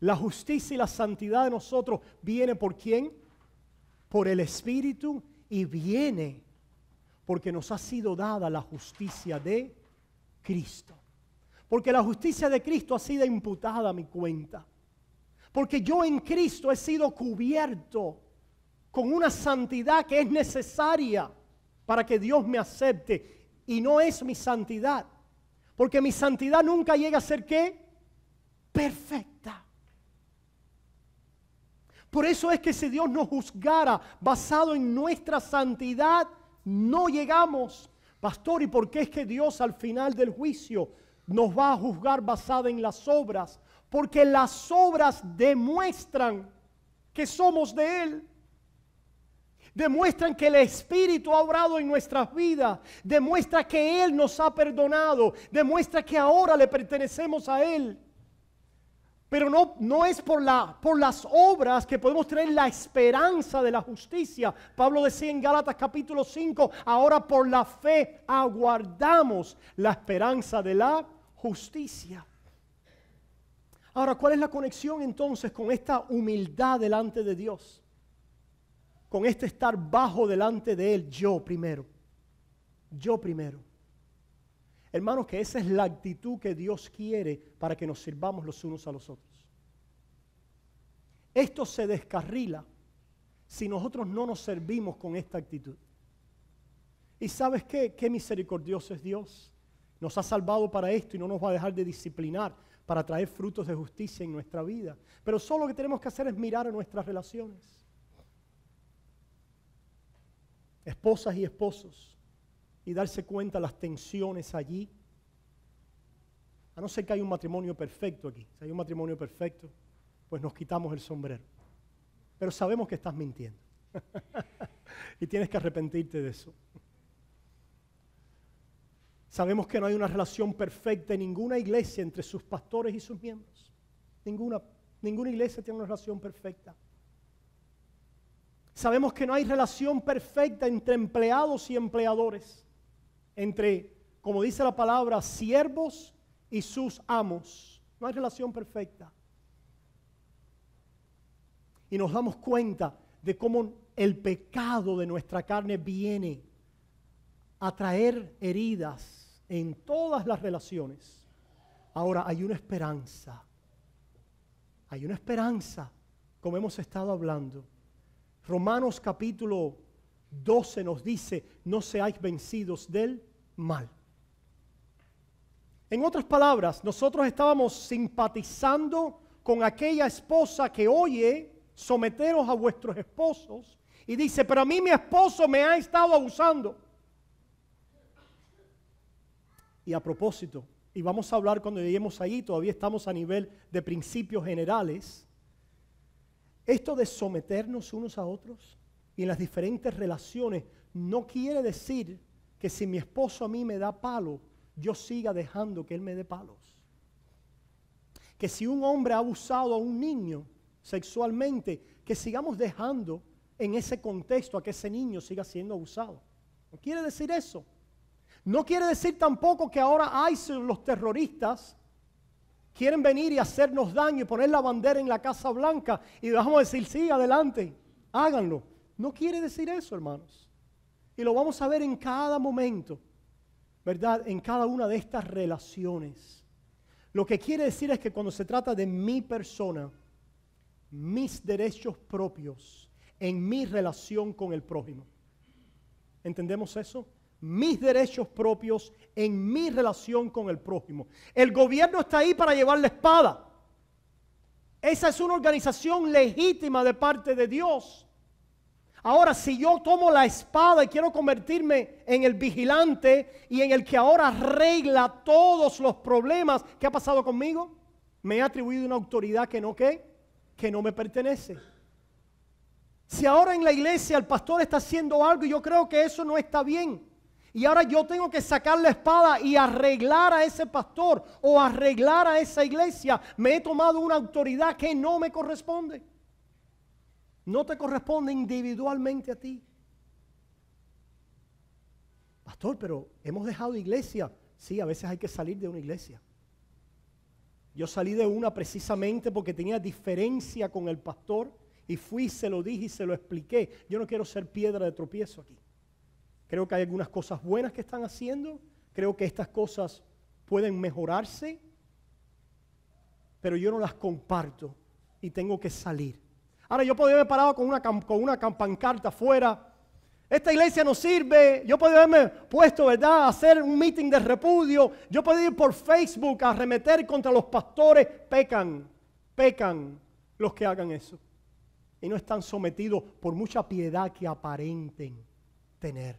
La justicia y la santidad de nosotros viene por quién? Por el Espíritu y viene porque nos ha sido dada la justicia de Cristo. Porque la justicia de Cristo ha sido imputada a mi cuenta. Porque yo en Cristo he sido cubierto con una santidad que es necesaria para que Dios me acepte. Y no es mi santidad. Porque mi santidad nunca llega a ser qué? Perfecta. Por eso es que si Dios nos juzgara basado en nuestra santidad, no llegamos Pastor, ¿y por qué es que Dios al final del juicio nos va a juzgar basada en las obras? Porque las obras demuestran que somos de Él. Demuestran que el Espíritu ha obrado en nuestras vidas. Demuestra que Él nos ha perdonado. Demuestra que ahora le pertenecemos a Él. Pero no, no es por, la, por las obras que podemos tener la esperanza de la justicia. Pablo decía en Gálatas capítulo 5, ahora por la fe aguardamos la esperanza de la justicia. Ahora, ¿cuál es la conexión entonces con esta humildad delante de Dios? Con este estar bajo delante de Él, yo primero. Yo primero. Hermanos, que esa es la actitud que Dios quiere para que nos sirvamos los unos a los otros. Esto se descarrila si nosotros no nos servimos con esta actitud. ¿Y sabes qué? Qué misericordioso es Dios. Nos ha salvado para esto y no nos va a dejar de disciplinar para traer frutos de justicia en nuestra vida. Pero solo lo que tenemos que hacer es mirar a nuestras relaciones. Esposas y esposos, y darse cuenta las tensiones allí. A no ser que hay un matrimonio perfecto aquí. Si hay un matrimonio perfecto, pues nos quitamos el sombrero. Pero sabemos que estás mintiendo. y tienes que arrepentirte de eso. Sabemos que no hay una relación perfecta en ninguna iglesia entre sus pastores y sus miembros. Ninguna, ninguna iglesia tiene una relación perfecta. Sabemos que no hay relación perfecta entre empleados y empleadores entre, como dice la palabra, siervos y sus amos. No hay relación perfecta. Y nos damos cuenta de cómo el pecado de nuestra carne viene a traer heridas en todas las relaciones. Ahora hay una esperanza. Hay una esperanza, como hemos estado hablando. Romanos capítulo 12 nos dice, no seáis vencidos del mal. En otras palabras, nosotros estábamos simpatizando con aquella esposa que oye, someteros a vuestros esposos, y dice, pero a mí mi esposo me ha estado abusando. Y a propósito, y vamos a hablar cuando lleguemos ahí, todavía estamos a nivel de principios generales, esto de someternos unos a otros, y en las diferentes relaciones, no quiere decir que si mi esposo a mí me da palo, yo siga dejando que él me dé palos. Que si un hombre ha abusado a un niño sexualmente, que sigamos dejando en ese contexto a que ese niño siga siendo abusado. No quiere decir eso. No quiere decir tampoco que ahora hay los terroristas quieren venir y hacernos daño y poner la bandera en la Casa Blanca y vamos a decir, sí, adelante, háganlo. No quiere decir eso, hermanos. Y lo vamos a ver en cada momento, ¿verdad? En cada una de estas relaciones. Lo que quiere decir es que cuando se trata de mi persona, mis derechos propios, en mi relación con el prójimo. ¿Entendemos eso? Mis derechos propios en mi relación con el prójimo. El gobierno está ahí para llevar la espada. Esa es una organización legítima de parte de Dios Ahora, si yo tomo la espada y quiero convertirme en el vigilante y en el que ahora arregla todos los problemas que ha pasado conmigo, me he atribuido una autoridad que no que, que no me pertenece. Si ahora en la iglesia el pastor está haciendo algo y yo creo que eso no está bien, y ahora yo tengo que sacar la espada y arreglar a ese pastor o arreglar a esa iglesia, me he tomado una autoridad que no me corresponde no te corresponde individualmente a ti. Pastor, pero hemos dejado iglesia. Sí, a veces hay que salir de una iglesia. Yo salí de una precisamente porque tenía diferencia con el pastor y fui, se lo dije y se lo expliqué. Yo no quiero ser piedra de tropiezo aquí. Creo que hay algunas cosas buenas que están haciendo, creo que estas cosas pueden mejorarse, pero yo no las comparto y tengo que salir. Ahora yo podría haber parado con una, con una campancarta afuera. Esta iglesia no sirve. Yo podría haberme puesto, ¿verdad?, a hacer un meeting de repudio. Yo podría ir por Facebook a arremeter contra los pastores. Pecan, pecan los que hagan eso. Y no están sometidos por mucha piedad que aparenten tener.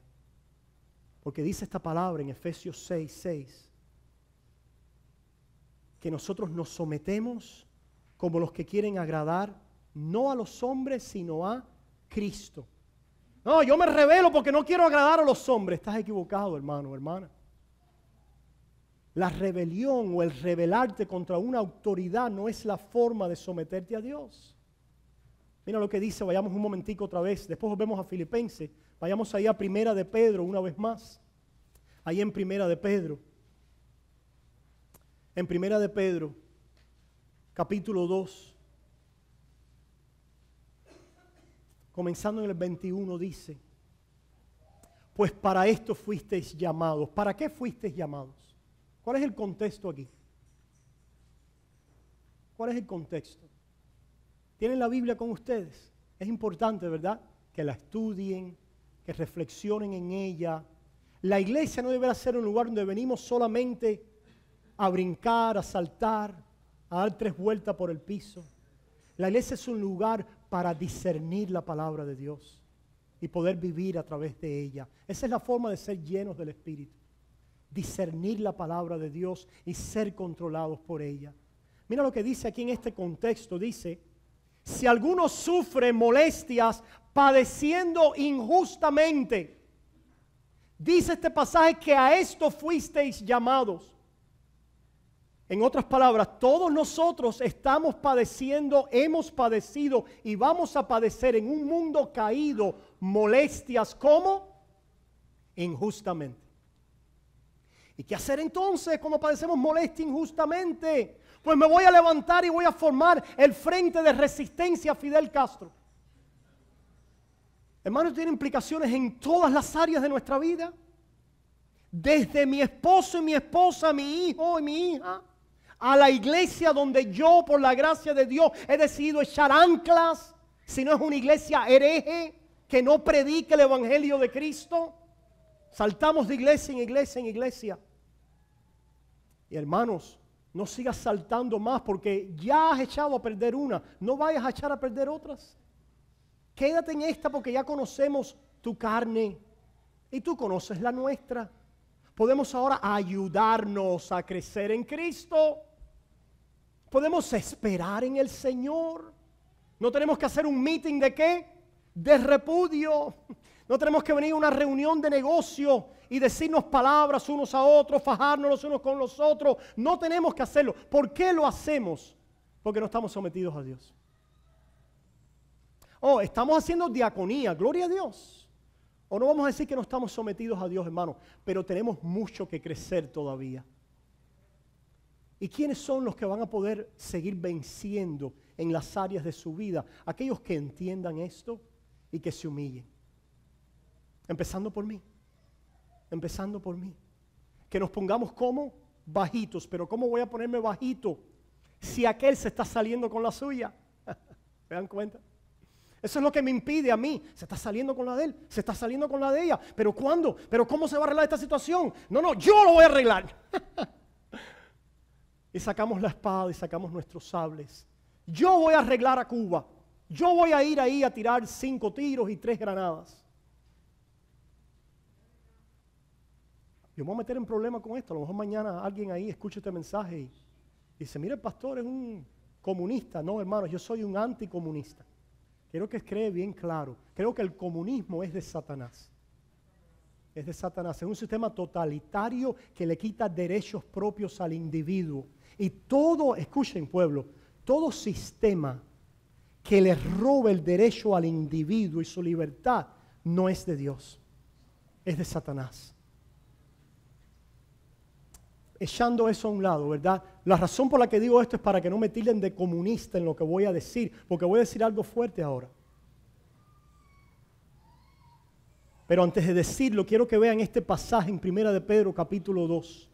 Porque dice esta palabra en Efesios 6, 6, que nosotros nos sometemos como los que quieren agradar no a los hombres, sino a Cristo. No, yo me revelo porque no quiero agradar a los hombres. Estás equivocado, hermano, hermana. La rebelión o el rebelarte contra una autoridad no es la forma de someterte a Dios. Mira lo que dice, vayamos un momentico otra vez, después volvemos a Filipenses, vayamos ahí a Primera de Pedro una vez más. Ahí en Primera de Pedro. En Primera de Pedro, capítulo 2. comenzando en el 21, dice, pues para esto fuisteis llamados. ¿Para qué fuisteis llamados? ¿Cuál es el contexto aquí? ¿Cuál es el contexto? ¿Tienen la Biblia con ustedes? Es importante, ¿verdad? Que la estudien, que reflexionen en ella. La iglesia no deberá ser un lugar donde venimos solamente a brincar, a saltar, a dar tres vueltas por el piso. La iglesia es un lugar para discernir la palabra de Dios y poder vivir a través de ella. Esa es la forma de ser llenos del Espíritu. Discernir la palabra de Dios y ser controlados por ella. Mira lo que dice aquí en este contexto. Dice, si alguno sufre molestias padeciendo injustamente, dice este pasaje que a esto fuisteis llamados en otras palabras, todos nosotros estamos padeciendo, hemos padecido y vamos a padecer en un mundo caído molestias como injustamente. ¿Y qué hacer entonces cuando padecemos molestia injustamente? Pues me voy a levantar y voy a formar el frente de resistencia a Fidel Castro. hermano, tiene implicaciones en todas las áreas de nuestra vida. Desde mi esposo y mi esposa, mi hijo y mi hija, a la iglesia donde yo, por la gracia de Dios, he decidido echar anclas, si no es una iglesia hereje que no predica el Evangelio de Cristo. Saltamos de iglesia en iglesia en iglesia. Y hermanos, no sigas saltando más porque ya has echado a perder una, no vayas a echar a perder otras. Quédate en esta porque ya conocemos tu carne y tú conoces la nuestra. Podemos ahora ayudarnos a crecer en Cristo. Podemos esperar en el Señor. No tenemos que hacer un meeting de qué? De repudio. No tenemos que venir a una reunión de negocio y decirnos palabras unos a otros, fajarnos los unos con los otros. No tenemos que hacerlo. ¿Por qué lo hacemos? Porque no estamos sometidos a Dios. Oh, estamos haciendo diaconía, gloria a Dios. O no vamos a decir que no estamos sometidos a Dios, hermano, pero tenemos mucho que crecer todavía. ¿Y quiénes son los que van a poder seguir venciendo en las áreas de su vida? Aquellos que entiendan esto y que se humillen. Empezando por mí. Empezando por mí. Que nos pongamos como bajitos. Pero ¿cómo voy a ponerme bajito si aquel se está saliendo con la suya? ¿Se dan cuenta? Eso es lo que me impide a mí. Se está saliendo con la de él, se está saliendo con la de ella. Pero ¿cuándo? ¿Pero cómo se va a arreglar esta situación? No, no, yo lo voy a arreglar. y sacamos la espada y sacamos nuestros sables. Yo voy a arreglar a Cuba. Yo voy a ir ahí a tirar cinco tiros y tres granadas. Yo me voy a meter en problema con esto. A lo mejor mañana alguien ahí escucha este mensaje y dice, mire, el pastor es un comunista. No, hermano, yo soy un anticomunista. Quiero que cree bien claro. Creo que el comunismo es de Satanás. Es de Satanás. Es un sistema totalitario que le quita derechos propios al individuo. Y todo, escuchen pueblo, todo sistema que le robe el derecho al individuo y su libertad no es de Dios, es de Satanás. Echando eso a un lado, ¿verdad? La razón por la que digo esto es para que no me tilden de comunista en lo que voy a decir, porque voy a decir algo fuerte ahora. Pero antes de decirlo, quiero que vean este pasaje en Primera de Pedro capítulo 2.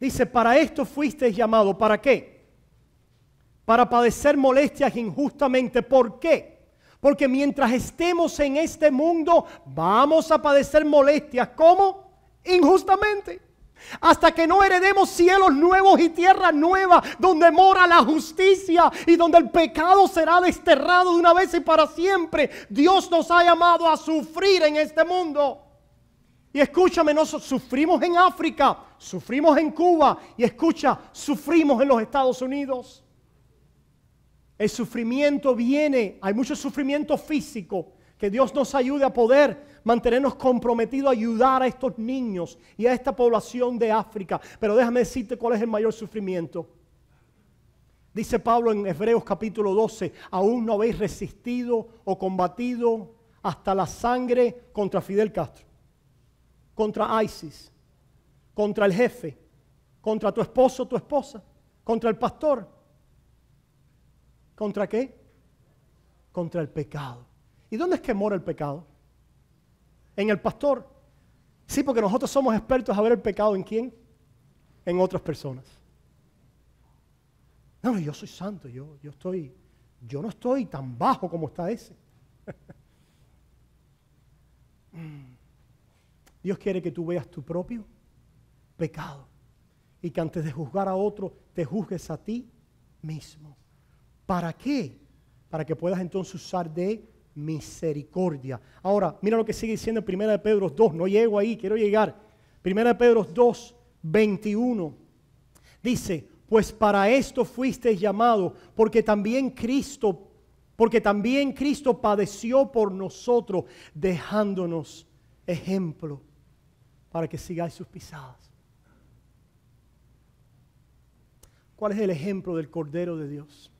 Dice, para esto fuiste llamado. ¿Para qué? Para padecer molestias injustamente. ¿Por qué? Porque mientras estemos en este mundo, vamos a padecer molestias. ¿Cómo? Injustamente. Hasta que no heredemos cielos nuevos y tierra nueva, donde mora la justicia y donde el pecado será desterrado de una vez y para siempre. Dios nos ha llamado a sufrir en este mundo. Y escúchame, nosotros sufrimos en África, sufrimos en Cuba y escucha, sufrimos en los Estados Unidos. El sufrimiento viene, hay mucho sufrimiento físico. Que Dios nos ayude a poder mantenernos comprometidos a ayudar a estos niños y a esta población de África. Pero déjame decirte cuál es el mayor sufrimiento. Dice Pablo en Hebreos capítulo 12, aún no habéis resistido o combatido hasta la sangre contra Fidel Castro contra ISIS, contra el jefe, contra tu esposo, o tu esposa, contra el pastor. ¿Contra qué? Contra el pecado. ¿Y dónde es que mora el pecado? En el pastor. Sí, porque nosotros somos expertos a ver el pecado en quién? En otras personas. No, yo soy santo, yo, yo estoy, yo no estoy tan bajo como está ese. Mm. Dios quiere que tú veas tu propio pecado y que antes de juzgar a otro te juzgues a ti mismo. ¿Para qué? Para que puedas entonces usar de misericordia. Ahora, mira lo que sigue diciendo en 1 de Pedro 2, no llego ahí, quiero llegar. 1 de Pedro 2, 21. Dice, pues para esto fuiste llamado, porque también Cristo, porque también Cristo padeció por nosotros, dejándonos ejemplo para que sigáis sus pisadas. ¿Cuál es el ejemplo del Cordero de Dios?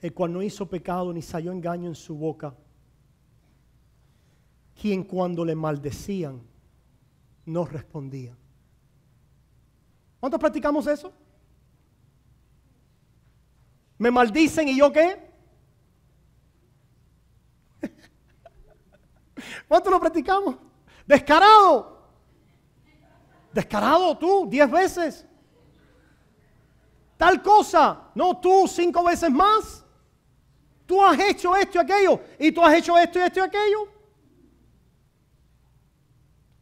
El cual no hizo pecado ni salió engaño en su boca, quien cuando le maldecían no respondía. ¿Cuántos practicamos eso? ¿Me maldicen y yo qué? ¿Cuántos lo practicamos? Descarado. Descarado tú, diez veces. Tal cosa, no tú cinco veces más. Tú has hecho esto y aquello, y tú has hecho esto y esto y aquello.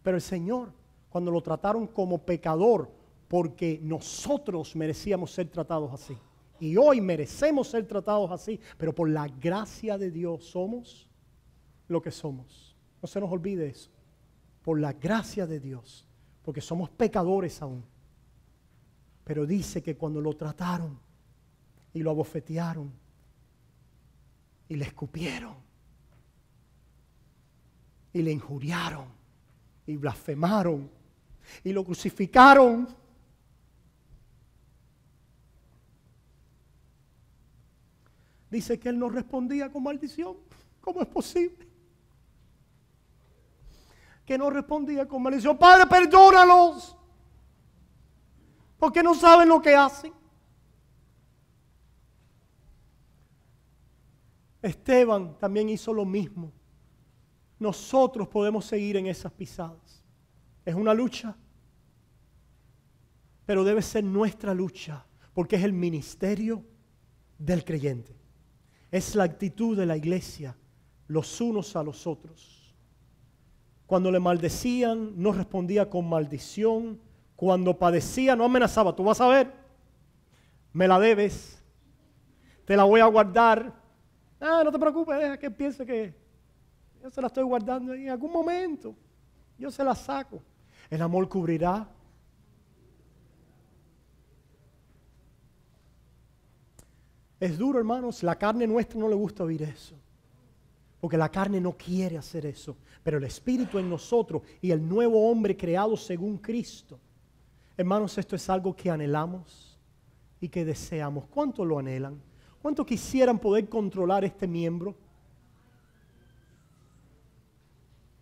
Pero el Señor, cuando lo trataron como pecador, porque nosotros merecíamos ser tratados así. Y hoy merecemos ser tratados así, pero por la gracia de Dios somos lo que somos. No se nos olvide eso. Por la gracia de Dios porque somos pecadores aún. Pero dice que cuando lo trataron y lo abofetearon y le escupieron y le injuriaron y blasfemaron y lo crucificaron. Dice que él no respondía con maldición. ¿Cómo es posible? que no respondía con maldición. Padre, perdónalos, porque no saben lo que hacen. Esteban también hizo lo mismo. Nosotros podemos seguir en esas pisadas. Es una lucha, pero debe ser nuestra lucha, porque es el ministerio del creyente. Es la actitud de la iglesia, los unos a los otros. Cuando le maldecían, no respondía con maldición. Cuando padecía, no amenazaba. Tú vas a ver, me la debes, te la voy a guardar. Ah, no te preocupes, deja que piense que yo se la estoy guardando. en algún momento yo se la saco. El amor cubrirá. Es duro, hermanos. La carne nuestra no le gusta oír eso. Porque la carne no quiere hacer eso. Pero el Espíritu en nosotros y el nuevo hombre creado según Cristo. Hermanos, esto es algo que anhelamos y que deseamos. ¿Cuánto lo anhelan? ¿Cuánto quisieran poder controlar este miembro?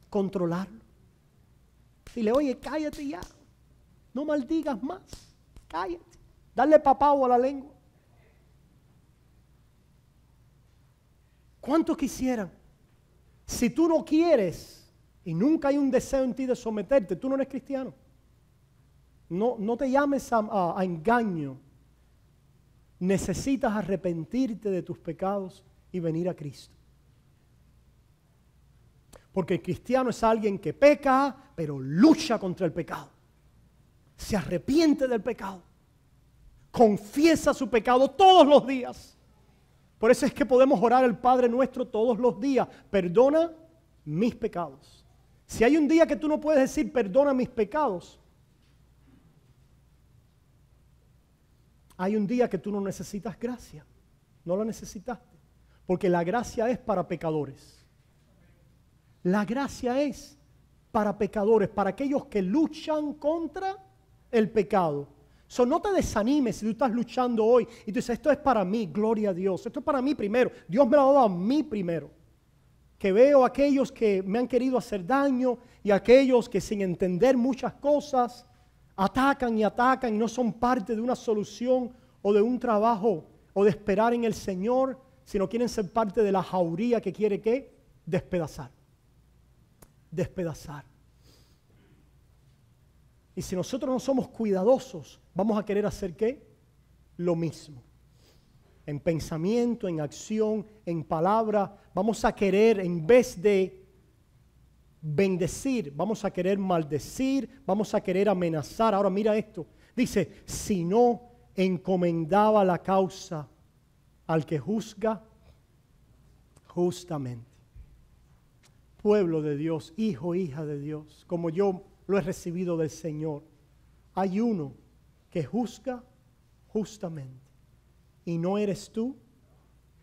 Controlarlo. Dile, oye, cállate ya. No maldigas más. Cállate. Dale papao a la lengua. ¿Cuánto quisieran? Si tú no quieres y nunca hay un deseo en ti de someterte, tú no eres cristiano. No, no te llames a, a engaño. Necesitas arrepentirte de tus pecados y venir a Cristo. Porque el cristiano es alguien que peca, pero lucha contra el pecado. Se arrepiente del pecado. Confiesa su pecado todos los días. Por eso es que podemos orar al Padre nuestro todos los días. Perdona mis pecados. Si hay un día que tú no puedes decir perdona mis pecados, hay un día que tú no necesitas gracia. No la necesitaste. Porque la gracia es para pecadores. La gracia es para pecadores, para aquellos que luchan contra el pecado. So, no te desanimes si tú estás luchando hoy y tú dices, esto es para mí, gloria a Dios, esto es para mí primero, Dios me lo ha dado a mí primero. Que veo a aquellos que me han querido hacer daño y aquellos que sin entender muchas cosas atacan y atacan y no son parte de una solución o de un trabajo o de esperar en el Señor, sino quieren ser parte de la jauría que quiere que despedazar. Despedazar. Y si nosotros no somos cuidadosos, vamos a querer hacer qué? Lo mismo. En pensamiento, en acción, en palabra, vamos a querer en vez de bendecir, vamos a querer maldecir, vamos a querer amenazar. Ahora mira esto. Dice, si no encomendaba la causa al que juzga justamente. Pueblo de Dios, hijo, hija de Dios, como yo lo he recibido del Señor. Hay uno que juzga justamente. Y no eres tú,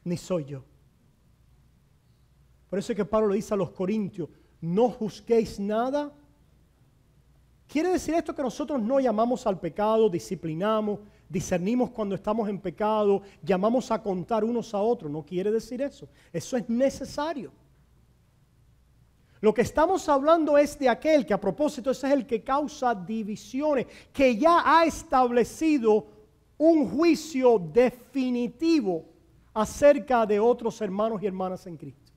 ni soy yo. Por eso es que Pablo le dice a los corintios, no juzguéis nada. Quiere decir esto que nosotros no llamamos al pecado, disciplinamos, discernimos cuando estamos en pecado, llamamos a contar unos a otros. No quiere decir eso. Eso es necesario. Lo que estamos hablando es de aquel que a propósito ese es el que causa divisiones, que ya ha establecido un juicio definitivo acerca de otros hermanos y hermanas en Cristo.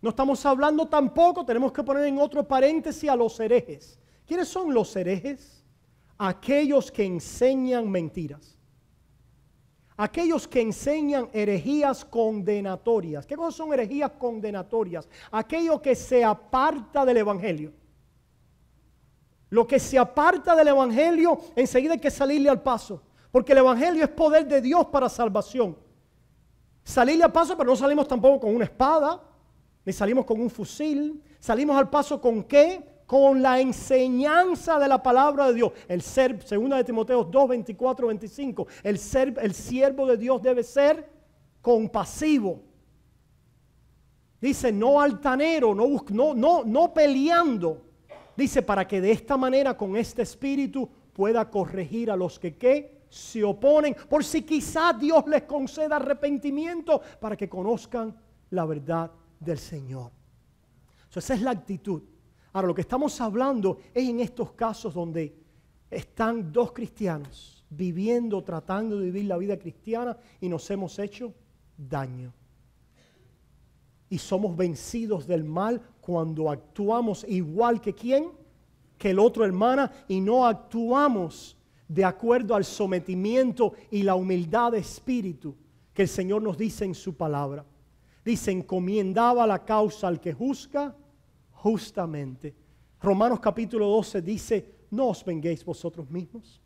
No estamos hablando tampoco, tenemos que poner en otro paréntesis a los herejes. ¿Quiénes son los herejes? Aquellos que enseñan mentiras aquellos que enseñan herejías condenatorias. ¿Qué cosas son herejías condenatorias? Aquello que se aparta del Evangelio. Lo que se aparta del Evangelio, enseguida hay que salirle al paso. Porque el Evangelio es poder de Dios para salvación. Salirle al paso, pero no salimos tampoco con una espada, ni salimos con un fusil. Salimos al paso con qué? con la enseñanza de la palabra de Dios. El ser, segunda de Timoteo 2, 24, 25, el, ser, el siervo de Dios debe ser compasivo. Dice, no altanero, no, no, no, peleando. Dice, para que de esta manera, con este espíritu, pueda corregir a los que ¿qué? se oponen, por si quizás Dios les conceda arrepentimiento para que conozcan la verdad del Señor. esa es la actitud. Ahora, lo que estamos hablando es en estos casos donde están dos cristianos viviendo, tratando de vivir la vida cristiana y nos hemos hecho daño. Y somos vencidos del mal cuando actuamos igual que quién, que el otro hermana, y no actuamos de acuerdo al sometimiento y la humildad de espíritu que el Señor nos dice en su palabra. Dice, encomiendaba la causa al que juzga justamente. Romanos capítulo 12 dice, no os venguéis vosotros mismos.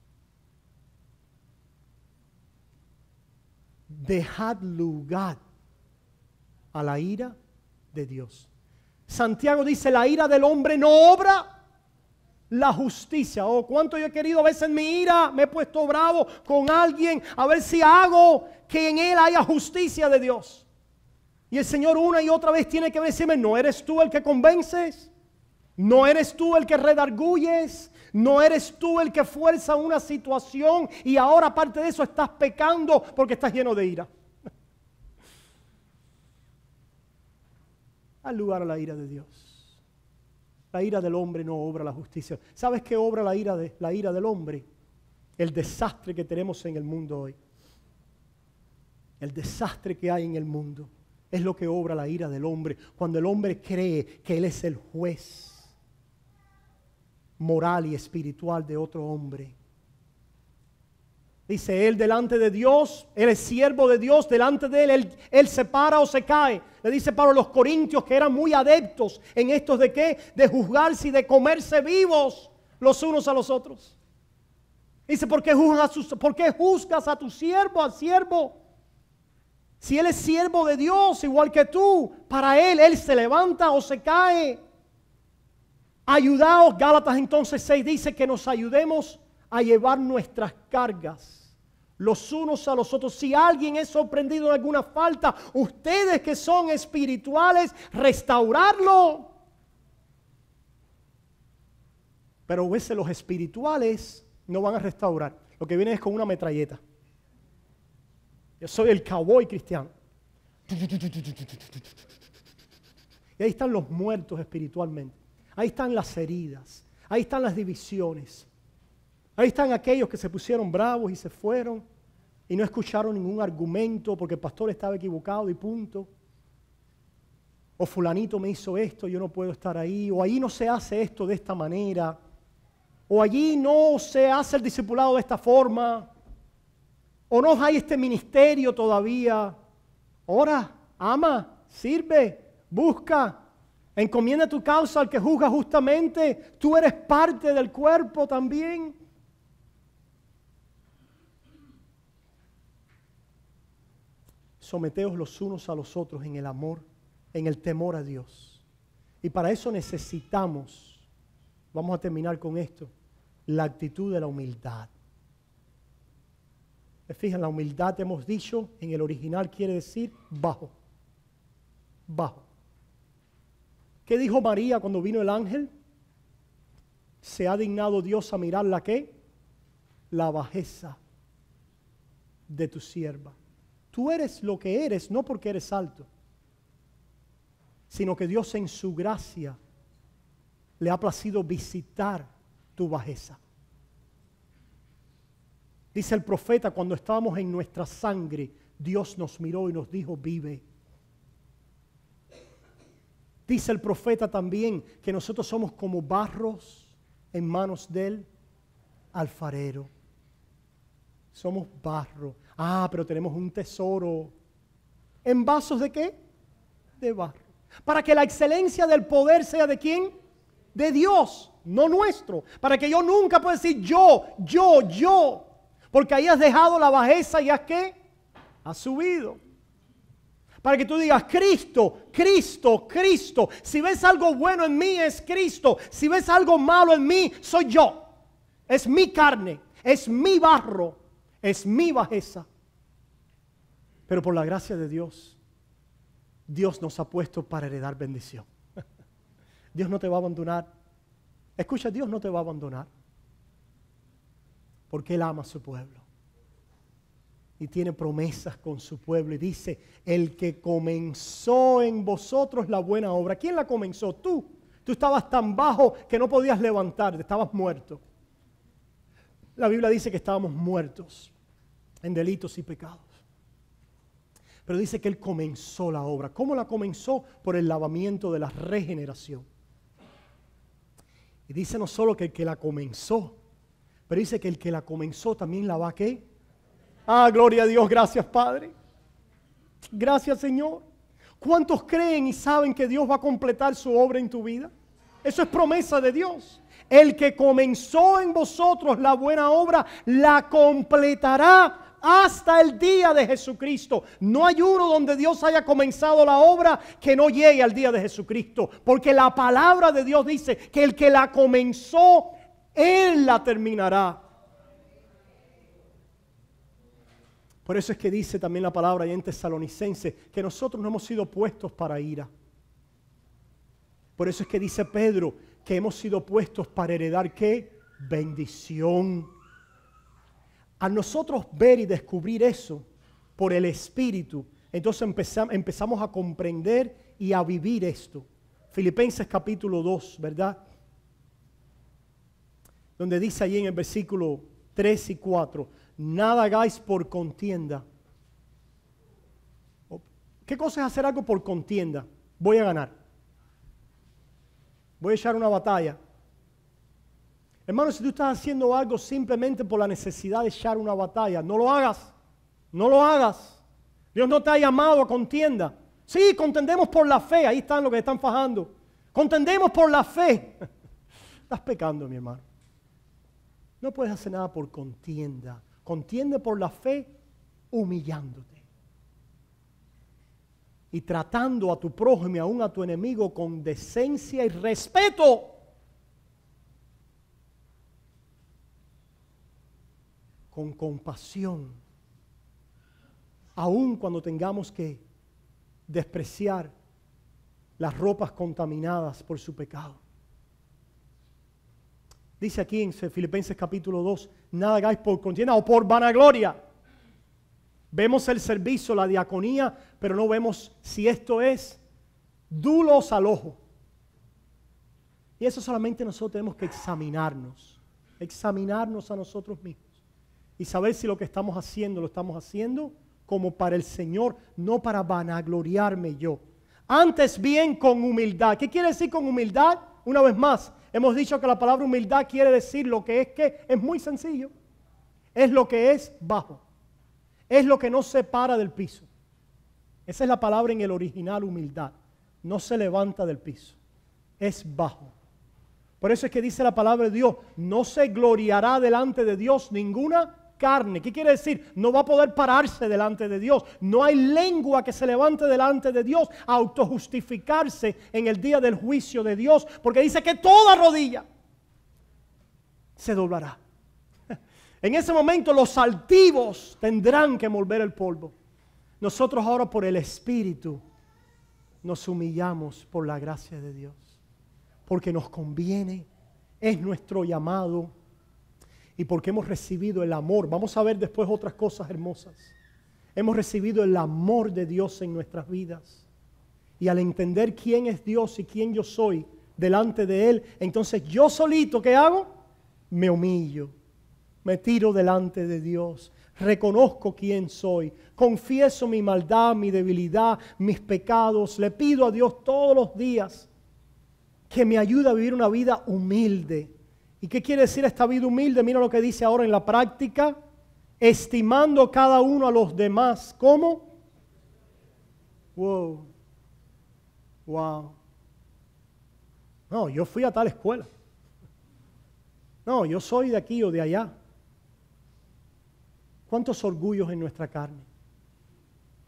Dejad lugar a la ira de Dios. Santiago dice, la ira del hombre no obra la justicia. Oh, cuánto yo he querido a veces en mi ira, me he puesto bravo con alguien, a ver si hago que en él haya justicia de Dios. Y el Señor una y otra vez tiene que decirme, no eres tú el que convences, no eres tú el que redarguyes, no eres tú el que fuerza una situación y ahora aparte de eso estás pecando porque estás lleno de ira. Al lugar a la ira de Dios. La ira del hombre no obra la justicia. ¿Sabes qué obra la ira, de, la ira del hombre? El desastre que tenemos en el mundo hoy. El desastre que hay en el mundo es lo que obra la ira del hombre, cuando el hombre cree que él es el juez moral y espiritual de otro hombre. Dice él delante de Dios, él es siervo de Dios, delante de él, él, se para o se cae. Le dice para los corintios que eran muy adeptos en estos de qué, de juzgarse y de comerse vivos los unos a los otros. Dice, ¿por qué juzgas por qué juzgas a tu siervo, al siervo? Si Él es siervo de Dios, igual que tú, para Él, Él se levanta o se cae. Ayudaos, Gálatas entonces 6 dice que nos ayudemos a llevar nuestras cargas los unos a los otros. Si alguien es sorprendido de alguna falta, ustedes que son espirituales, restaurarlo. Pero a veces los espirituales no van a restaurar. Lo que viene es con una metralleta. Yo soy el cowboy cristiano. Y ahí están los muertos espiritualmente. Ahí están las heridas. Ahí están las divisiones. Ahí están aquellos que se pusieron bravos y se fueron y no escucharon ningún argumento porque el pastor estaba equivocado y punto. O fulanito me hizo esto, yo no puedo estar ahí. O ahí no se hace esto de esta manera. O allí no se hace el discipulado de esta forma o no hay este ministerio todavía, ora, ama, sirve, busca, encomienda tu causa al que juzga justamente, tú eres parte del cuerpo también. Someteos los unos a los otros en el amor, en el temor a Dios. Y para eso necesitamos, vamos a terminar con esto, la actitud de la humildad se la humildad hemos dicho, en el original quiere decir bajo, bajo. ¿Qué dijo María cuando vino el ángel? Se ha dignado Dios a mirar la que? La bajeza de tu sierva. Tú eres lo que eres, no porque eres alto, sino que Dios en su gracia le ha placido visitar tu bajeza. Dice el profeta, cuando estábamos en nuestra sangre, Dios nos miró y nos dijo, vive. Dice el profeta también que nosotros somos como barros en manos del alfarero. Somos barro. Ah, pero tenemos un tesoro. ¿En vasos de qué? De barro. Para que la excelencia del poder sea de quién? De Dios, no nuestro. Para que yo nunca pueda decir yo, yo, yo. Porque ahí has dejado la bajeza y has qué? Has subido. Para que tú digas, Cristo, Cristo, Cristo. Si ves algo bueno en mí es Cristo. Si ves algo malo en mí, soy yo. Es mi carne, es mi barro, es mi bajeza. Pero por la gracia de Dios, Dios nos ha puesto para heredar bendición. Dios no te va a abandonar. Escucha, Dios no te va a abandonar porque Él ama a su pueblo. Y tiene promesas con su pueblo. Y dice, el que comenzó en vosotros la buena obra. ¿Quién la comenzó? Tú. Tú estabas tan bajo que no podías levantarte, estabas muerto. La Biblia dice que estábamos muertos en delitos y pecados. Pero dice que Él comenzó la obra. ¿Cómo la comenzó? Por el lavamiento de la regeneración. Y dice no solo que el que la comenzó, pero dice que el que la comenzó también la va a qué. Ah, gloria a Dios, gracias Padre. Gracias Señor. ¿Cuántos creen y saben que Dios va a completar su obra en tu vida? Eso es promesa de Dios. El que comenzó en vosotros la buena obra, la completará hasta el día de Jesucristo. No hay uno donde Dios haya comenzado la obra que no llegue al día de Jesucristo. Porque la palabra de Dios dice que el que la comenzó él la terminará. Por eso es que dice también la palabra en tesalonicense que nosotros no hemos sido puestos para ira. Por eso es que dice Pedro que hemos sido puestos para heredar qué? Bendición. A nosotros ver y descubrir eso por el Espíritu, entonces empezamos a comprender y a vivir esto. Filipenses capítulo 2, ¿verdad? donde dice allí en el versículo 3 y 4, nada hagáis por contienda. Oh, ¿Qué cosa es hacer algo por contienda? Voy a ganar. Voy a echar una batalla. Hermano, si tú estás haciendo algo simplemente por la necesidad de echar una batalla, no lo hagas. No lo hagas. Dios no te ha llamado a contienda. Sí, contendemos por la fe. Ahí están los que están fajando. Contendemos por la fe. Estás pecando, mi hermano. No puedes hacer nada por contienda. Contiende por la fe humillándote. Y tratando a tu prójimo y aún a tu enemigo con decencia y respeto. Con compasión. Aún cuando tengamos que despreciar las ropas contaminadas por su pecado. Dice aquí en Filipenses capítulo 2, nada hagáis por contienda o por vanagloria. Vemos el servicio, la diaconía, pero no vemos si esto es dulos al ojo. Y eso solamente nosotros tenemos que examinarnos, examinarnos a nosotros mismos y saber si lo que estamos haciendo lo estamos haciendo como para el Señor, no para vanagloriarme yo. Antes bien con humildad. ¿Qué quiere decir con humildad? Una vez más, Hemos dicho que la palabra humildad quiere decir lo que es que es muy sencillo. Es lo que es bajo. Es lo que no se para del piso. Esa es la palabra en el original humildad. No se levanta del piso. Es bajo. Por eso es que dice la palabra de Dios, no se gloriará delante de Dios ninguna carne. ¿Qué quiere decir? No va a poder pararse delante de Dios. No hay lengua que se levante delante de Dios a autojustificarse en el día del juicio de Dios, porque dice que toda rodilla se doblará. En ese momento los altivos tendrán que volver el polvo. Nosotros ahora por el Espíritu nos humillamos por la gracia de Dios, porque nos conviene, es nuestro llamado y porque hemos recibido el amor. Vamos a ver después otras cosas hermosas. Hemos recibido el amor de Dios en nuestras vidas. Y al entender quién es Dios y quién yo soy delante de Él, entonces yo solito, ¿qué hago? Me humillo, me tiro delante de Dios, reconozco quién soy, confieso mi maldad, mi debilidad, mis pecados, le pido a Dios todos los días que me ayude a vivir una vida humilde ¿Y qué quiere decir esta vida humilde? Mira lo que dice ahora en la práctica, estimando cada uno a los demás. ¿Cómo? Wow. Wow. No, yo fui a tal escuela. No, yo soy de aquí o de allá. ¿Cuántos orgullos en nuestra carne?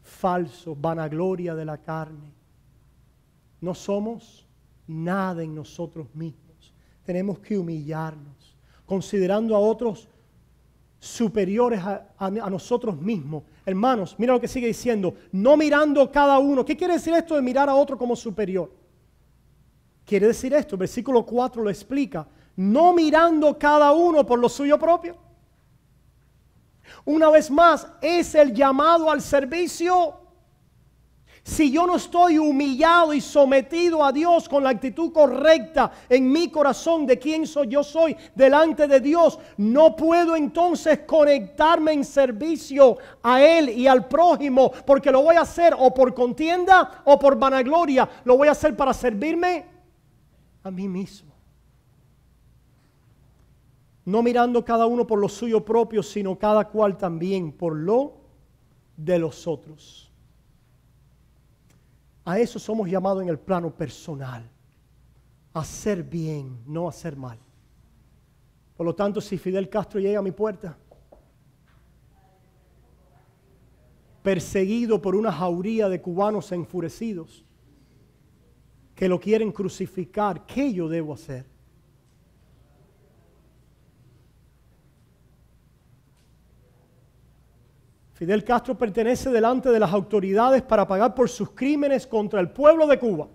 Falso, vanagloria de la carne. No somos nada en nosotros mismos tenemos que humillarnos, considerando a otros superiores a, nosotros mismos. Hermanos, mira lo que sigue diciendo, no mirando cada uno. ¿Qué quiere decir esto de mirar a otro como superior? Quiere decir esto, versículo 4 lo explica, no mirando cada uno por lo suyo propio. Una vez más, es el llamado al servicio. Si yo no estoy humillado y sometido a Dios con la actitud correcta en mi corazón de quién soy yo soy delante de Dios, no puedo entonces conectarme en servicio a Él y al prójimo, porque lo voy a hacer o por contienda o por vanagloria, lo voy a hacer para servirme a mí mismo. No mirando cada uno por lo suyo propio, sino cada cual también por lo de los otros. A eso somos llamados en el plano personal. hacer bien, no hacer mal. Por lo tanto, si Fidel Castro llega a mi puerta, perseguido por una jauría de cubanos enfurecidos que lo quieren crucificar, ¿qué yo debo hacer? Fidel Castro pertenece delante de las autoridades para pagar por sus crímenes contra el pueblo de Cuba.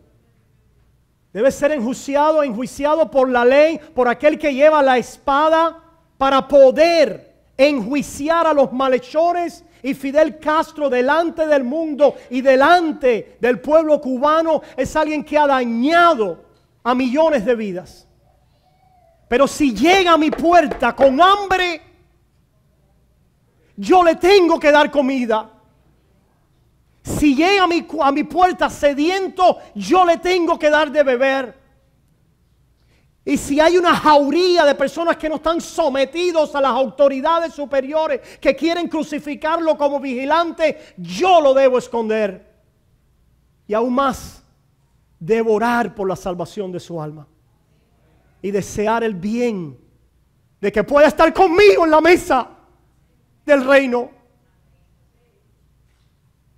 Debe ser enjuiciado, e enjuiciado por la ley, por aquel que lleva la espada para poder enjuiciar a los malhechores y Fidel Castro delante del mundo y delante del pueblo cubano es alguien que ha dañado a millones de vidas. Pero si llega a mi puerta con hambre, yo le tengo que dar comida. Si llega a mi, a mi puerta sediento, yo le tengo que dar de beber. Y si hay una jauría de personas que no están sometidos a las autoridades superiores, que quieren crucificarlo como vigilante, yo lo debo esconder. Y aún más, devorar por la salvación de su alma. Y desear el bien de que pueda estar conmigo en la mesa del reino.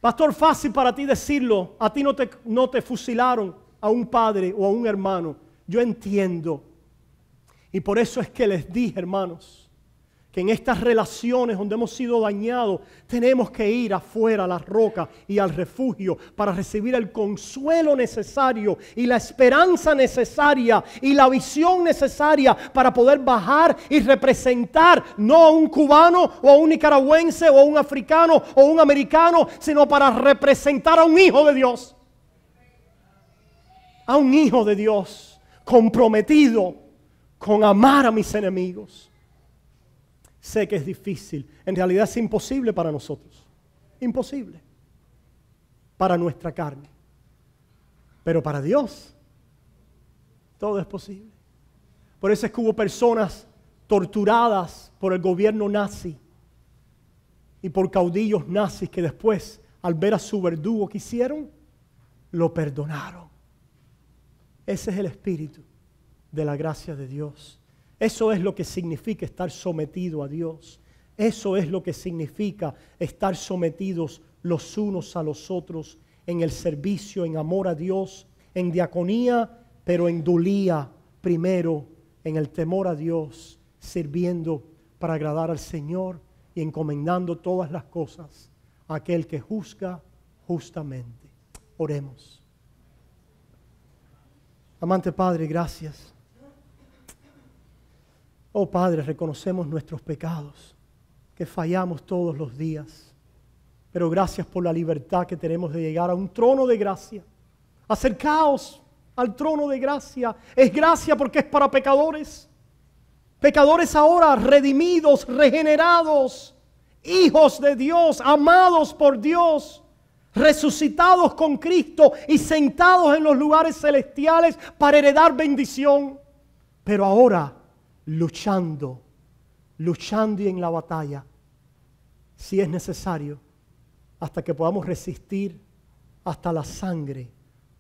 Pastor, fácil para ti decirlo, a ti no te, no te fusilaron a un padre o a un hermano. Yo entiendo. Y por eso es que les dije, hermanos, que en estas relaciones donde hemos sido dañados, tenemos que ir afuera a la roca y al refugio para recibir el consuelo necesario y la esperanza necesaria y la visión necesaria para poder bajar y representar no a un cubano o a un nicaragüense o a un africano o un americano, sino para representar a un hijo de Dios. A un hijo de Dios comprometido con amar a mis enemigos sé que es difícil, en realidad es imposible para nosotros, imposible, para nuestra carne. Pero para Dios todo es posible. Por eso es que hubo personas torturadas por el gobierno nazi y por caudillos nazis que después, al ver a su verdugo que hicieron, lo perdonaron. Ese es el espíritu de la gracia de Dios. Eso es lo que significa estar sometido a Dios. Eso es lo que significa estar sometidos los unos a los otros en el servicio, en amor a Dios, en diaconía, pero en dulía primero, en el temor a Dios, sirviendo para agradar al Señor y encomendando todas las cosas a aquel que juzga justamente. Oremos. Amante Padre, gracias. Oh Padre, reconocemos nuestros pecados, que fallamos todos los días, pero gracias por la libertad que tenemos de llegar a un trono de gracia. Acercaos al trono de gracia. Es gracia porque es para pecadores. Pecadores ahora redimidos, regenerados, hijos de Dios, amados por Dios, resucitados con Cristo y sentados en los lugares celestiales para heredar bendición. Pero ahora luchando, luchando y en la batalla, si es necesario, hasta que podamos resistir hasta la sangre,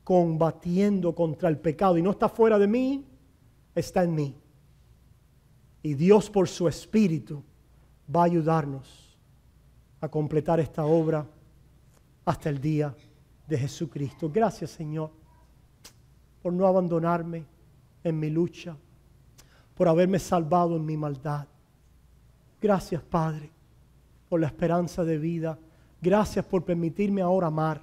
combatiendo contra el pecado. Y no está fuera de mí, está en mí. Y Dios por su Espíritu va a ayudarnos a completar esta obra hasta el día de Jesucristo. Gracias Señor por no abandonarme en mi lucha, por haberme salvado en mi maldad. Gracias, Padre, por la esperanza de vida. Gracias por permitirme ahora amar.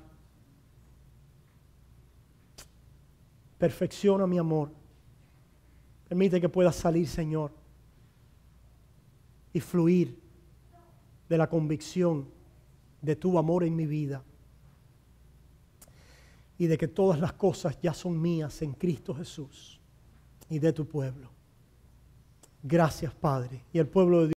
Perfecciona mi amor. Permite que pueda salir, Señor, y fluir de la convicción de tu amor en mi vida y de que todas las cosas ya son mías en Cristo Jesús y de tu pueblo. Gracias, Padre. Y al pueblo de Dios.